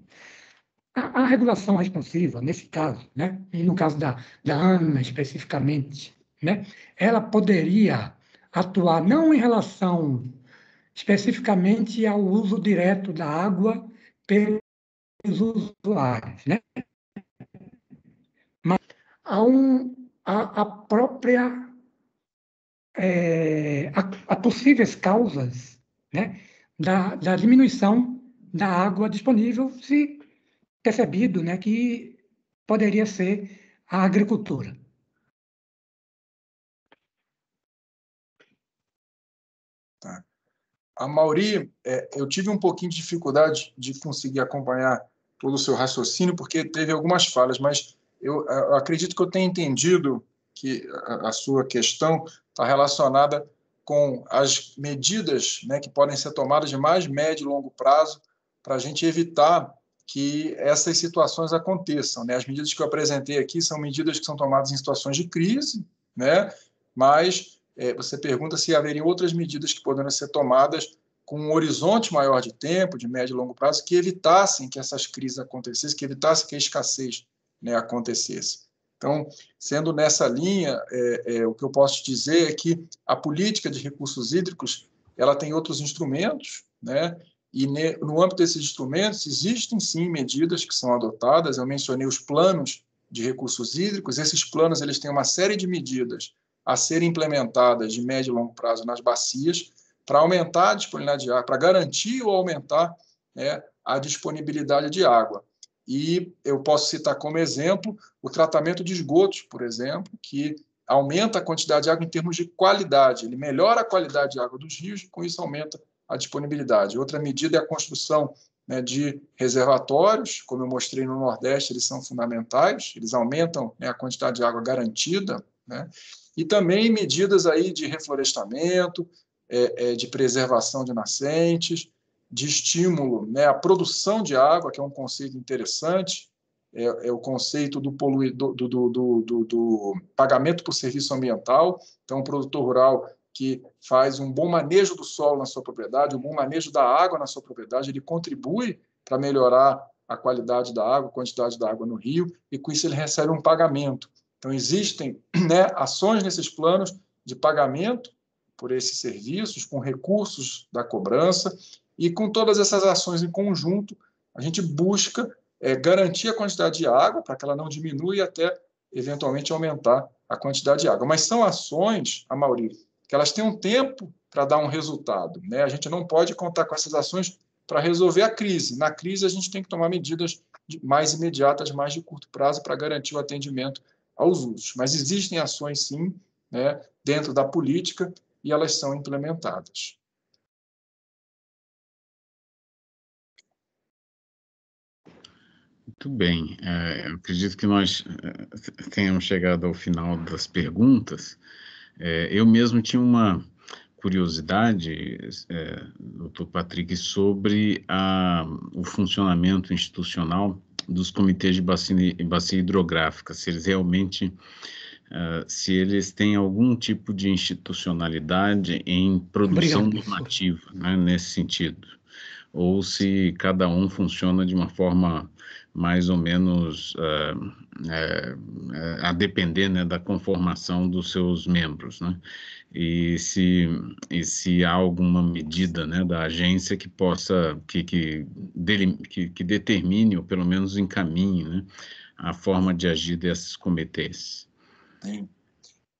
a, a regulação responsiva, nesse caso, né, e no caso da, da ANA especificamente, né, ela poderia atuar não em relação especificamente ao uso direto da água pelos usuários, né? mas a, um, a, a própria, é, a, a possíveis causas né, da, da diminuição da água disponível, se percebido né, que poderia ser a agricultura. Tá. A Mauri, é, eu tive um pouquinho de dificuldade de conseguir acompanhar todo o seu raciocínio, porque teve algumas falhas, mas eu, eu acredito que eu tenha entendido que a, a sua questão está relacionada com as medidas né, que podem ser tomadas de mais médio e longo prazo para a gente evitar que essas situações aconteçam. Né? As medidas que eu apresentei aqui são medidas que são tomadas em situações de crise, né? mas é, você pergunta se haveriam outras medidas que poderiam ser tomadas com um horizonte maior de tempo, de médio e longo prazo, que evitassem que essas crises acontecessem, que evitassem que a escassez né, acontecesse. Então, sendo nessa linha, é, é, o que eu posso dizer é que a política de recursos hídricos ela tem outros instrumentos, né? E ne, no âmbito desses instrumentos existem sim medidas que são adotadas. Eu mencionei os planos de recursos hídricos. Esses planos eles têm uma série de medidas a serem implementadas de médio e longo prazo nas bacias para aumentar a disponibilidade de água, para garantir ou aumentar né, a disponibilidade de água. E eu posso citar como exemplo o tratamento de esgotos, por exemplo, que aumenta a quantidade de água em termos de qualidade, ele melhora a qualidade de água dos rios, com isso aumenta a disponibilidade. Outra medida é a construção né, de reservatórios, como eu mostrei no Nordeste, eles são fundamentais, eles aumentam né, a quantidade de água garantida, né, e também medidas aí de reflorestamento, é, é, de preservação de nascentes, de estímulo né, à produção de água, que é um conceito interessante, é, é o conceito do, poluidor, do, do, do, do, pagamento por serviço ambiental. Então, o um produtor rural que faz um bom manejo do solo na sua propriedade, um bom manejo da água na sua propriedade, ele contribui para melhorar a qualidade da água, a quantidade da água no rio, e com isso ele recebe um pagamento. Então, existem né, ações nesses planos de pagamento por esses serviços, com recursos da cobrança, e com todas essas ações em conjunto, a gente busca é, garantir a quantidade de água para que ela não diminua e até eventualmente aumentar a quantidade de água. Mas são ações, a Mauri, que elas têm um tempo para dar um resultado. Né? A gente não pode contar com essas ações para resolver a crise. Na crise, a gente tem que tomar medidas mais imediatas, mais de curto prazo, para garantir o atendimento aos usos. Mas existem ações, sim, né, dentro da política e elas são implementadas. Muito bem. É, acredito que nós eh, tenhamos chegado ao final das perguntas. É, eu mesmo tinha uma curiosidade, é, doutor Patrick, sobre a, o funcionamento institucional dos comitês de bacia, bacia hidrográfica, se eles realmente Uh, se eles têm algum tipo de institucionalidade em produção Obrigado, normativa, né, nesse sentido, ou se cada um funciona de uma forma mais ou menos uh, a depender né, da conformação dos seus membros. Né? E, se, e se há alguma medida né, da agência que possa, que, que, dele, que, que determine, ou pelo menos encaminhe, né, a forma de agir desses comitês. Sim.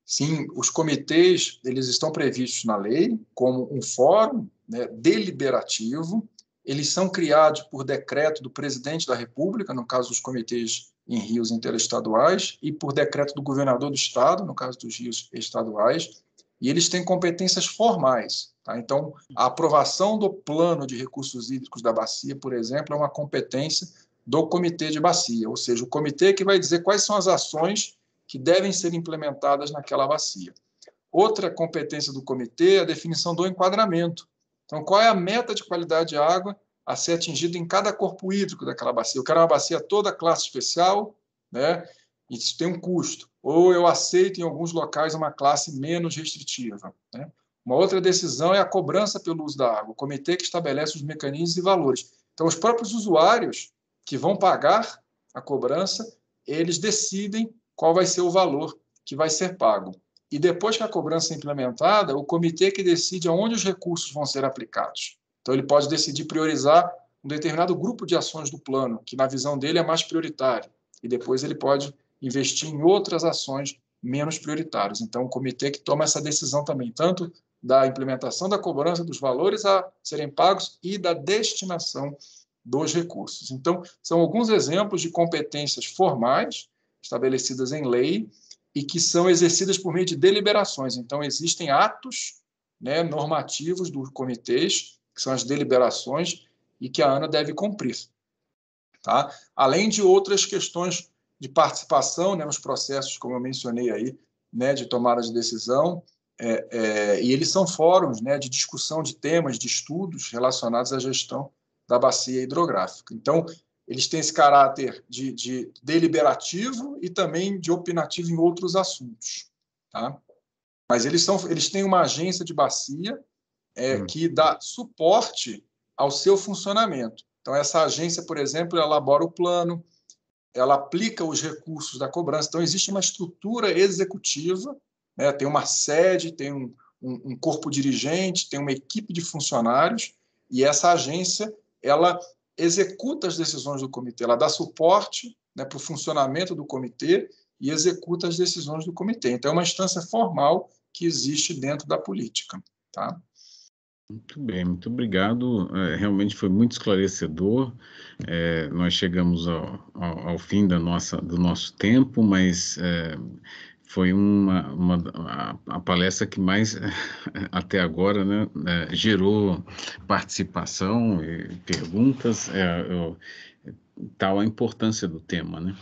Sim, os comitês eles estão previstos na lei como um fórum né, deliberativo eles são criados por decreto do presidente da República, no caso dos comitês em rios interestaduais, e por decreto do governador do estado, no caso dos rios estaduais, e eles têm competências formais. Tá? Então, a aprovação do plano de recursos hídricos da bacia, por exemplo, é uma competência do comitê de bacia, ou seja, o comitê que vai dizer quais são as ações que devem ser implementadas naquela bacia. Outra competência do comitê é a definição do enquadramento então, qual é a meta de qualidade de água a ser atingida em cada corpo hídrico daquela bacia? Eu quero uma bacia toda classe especial, né? Isso tem um custo. Ou eu aceito em alguns locais uma classe menos restritiva. Né? Uma outra decisão é a cobrança pelo uso da água, o comitê que estabelece os mecanismos e valores. Então, os próprios usuários que vão pagar a cobrança, eles decidem qual vai ser o valor que vai ser pago. E depois que a cobrança é implementada, o comitê que decide aonde os recursos vão ser aplicados. Então, ele pode decidir priorizar um determinado grupo de ações do plano, que na visão dele é mais prioritário. E depois ele pode investir em outras ações menos prioritárias. Então, o comitê que toma essa decisão também, tanto da implementação da cobrança dos valores a serem pagos e da destinação dos recursos. Então, são alguns exemplos de competências formais estabelecidas em lei e que são exercidas por meio de deliberações. Então, existem atos né, normativos dos comitês, que são as deliberações, e que a ANA deve cumprir. Tá? Além de outras questões de participação né, nos processos, como eu mencionei aí, né, de tomada de decisão, é, é, e eles são fóruns né, de discussão de temas, de estudos relacionados à gestão da bacia hidrográfica. Então, eles têm esse caráter de, de deliberativo e também de opinativo em outros assuntos. Tá? Mas eles, são, eles têm uma agência de bacia é, hum. que dá suporte ao seu funcionamento. Então, essa agência, por exemplo, elabora o plano, ela aplica os recursos da cobrança. Então, existe uma estrutura executiva, né? tem uma sede, tem um, um, um corpo dirigente, tem uma equipe de funcionários, e essa agência ela executa as decisões do comitê, ela dá suporte né, para o funcionamento do comitê e executa as decisões do comitê. Então, é uma instância formal que existe dentro da política. Tá? Muito bem, muito obrigado. É, realmente foi muito esclarecedor. É, nós chegamos ao, ao, ao, fim da nossa, do nosso tempo, mas é, foi uma, uma a, a, palestra que mais até agora né, é, gerou participação e perguntas é, é, tal a importância do tema né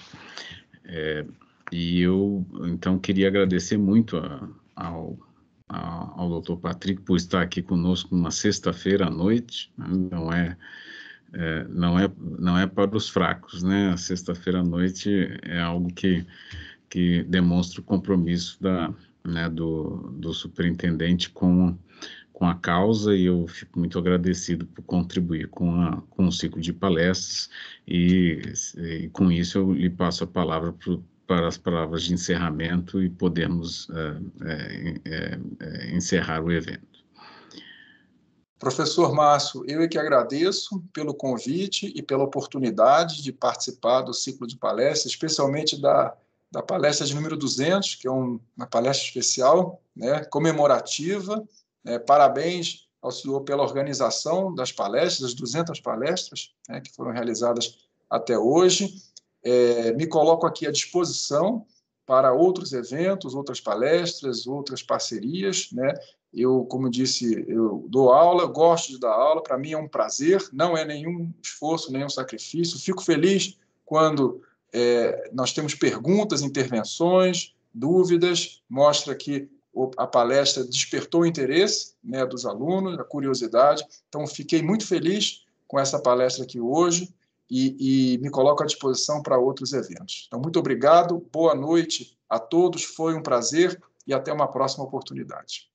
é, e eu então queria agradecer muito a, ao ao doutor Patrick por estar aqui conosco numa sexta-feira à noite né? não é, é não é não é para os fracos né a sexta-feira à noite é algo que que demonstra o compromisso da, né, do, do superintendente com, com a causa e eu fico muito agradecido por contribuir com, a, com o ciclo de palestras e, e com isso eu lhe passo a palavra pro, para as palavras de encerramento e podermos é, é, é, encerrar o evento. Professor Márcio, eu é que agradeço pelo convite e pela oportunidade de participar do ciclo de palestras, especialmente da da palestra de número 200, que é um, uma palestra especial, né, comemorativa. Né, parabéns ao senhor pela organização das palestras, das 200 palestras né, que foram realizadas até hoje. É, me coloco aqui à disposição para outros eventos, outras palestras, outras parcerias. Né? Eu, como disse, eu dou aula, gosto de dar aula, para mim é um prazer, não é nenhum esforço, nenhum sacrifício. Fico feliz quando é, nós temos perguntas, intervenções, dúvidas, mostra que a palestra despertou o interesse né, dos alunos, a curiosidade. Então, fiquei muito feliz com essa palestra aqui hoje e, e me coloco à disposição para outros eventos. Então, muito obrigado, boa noite a todos, foi um prazer e até uma próxima oportunidade.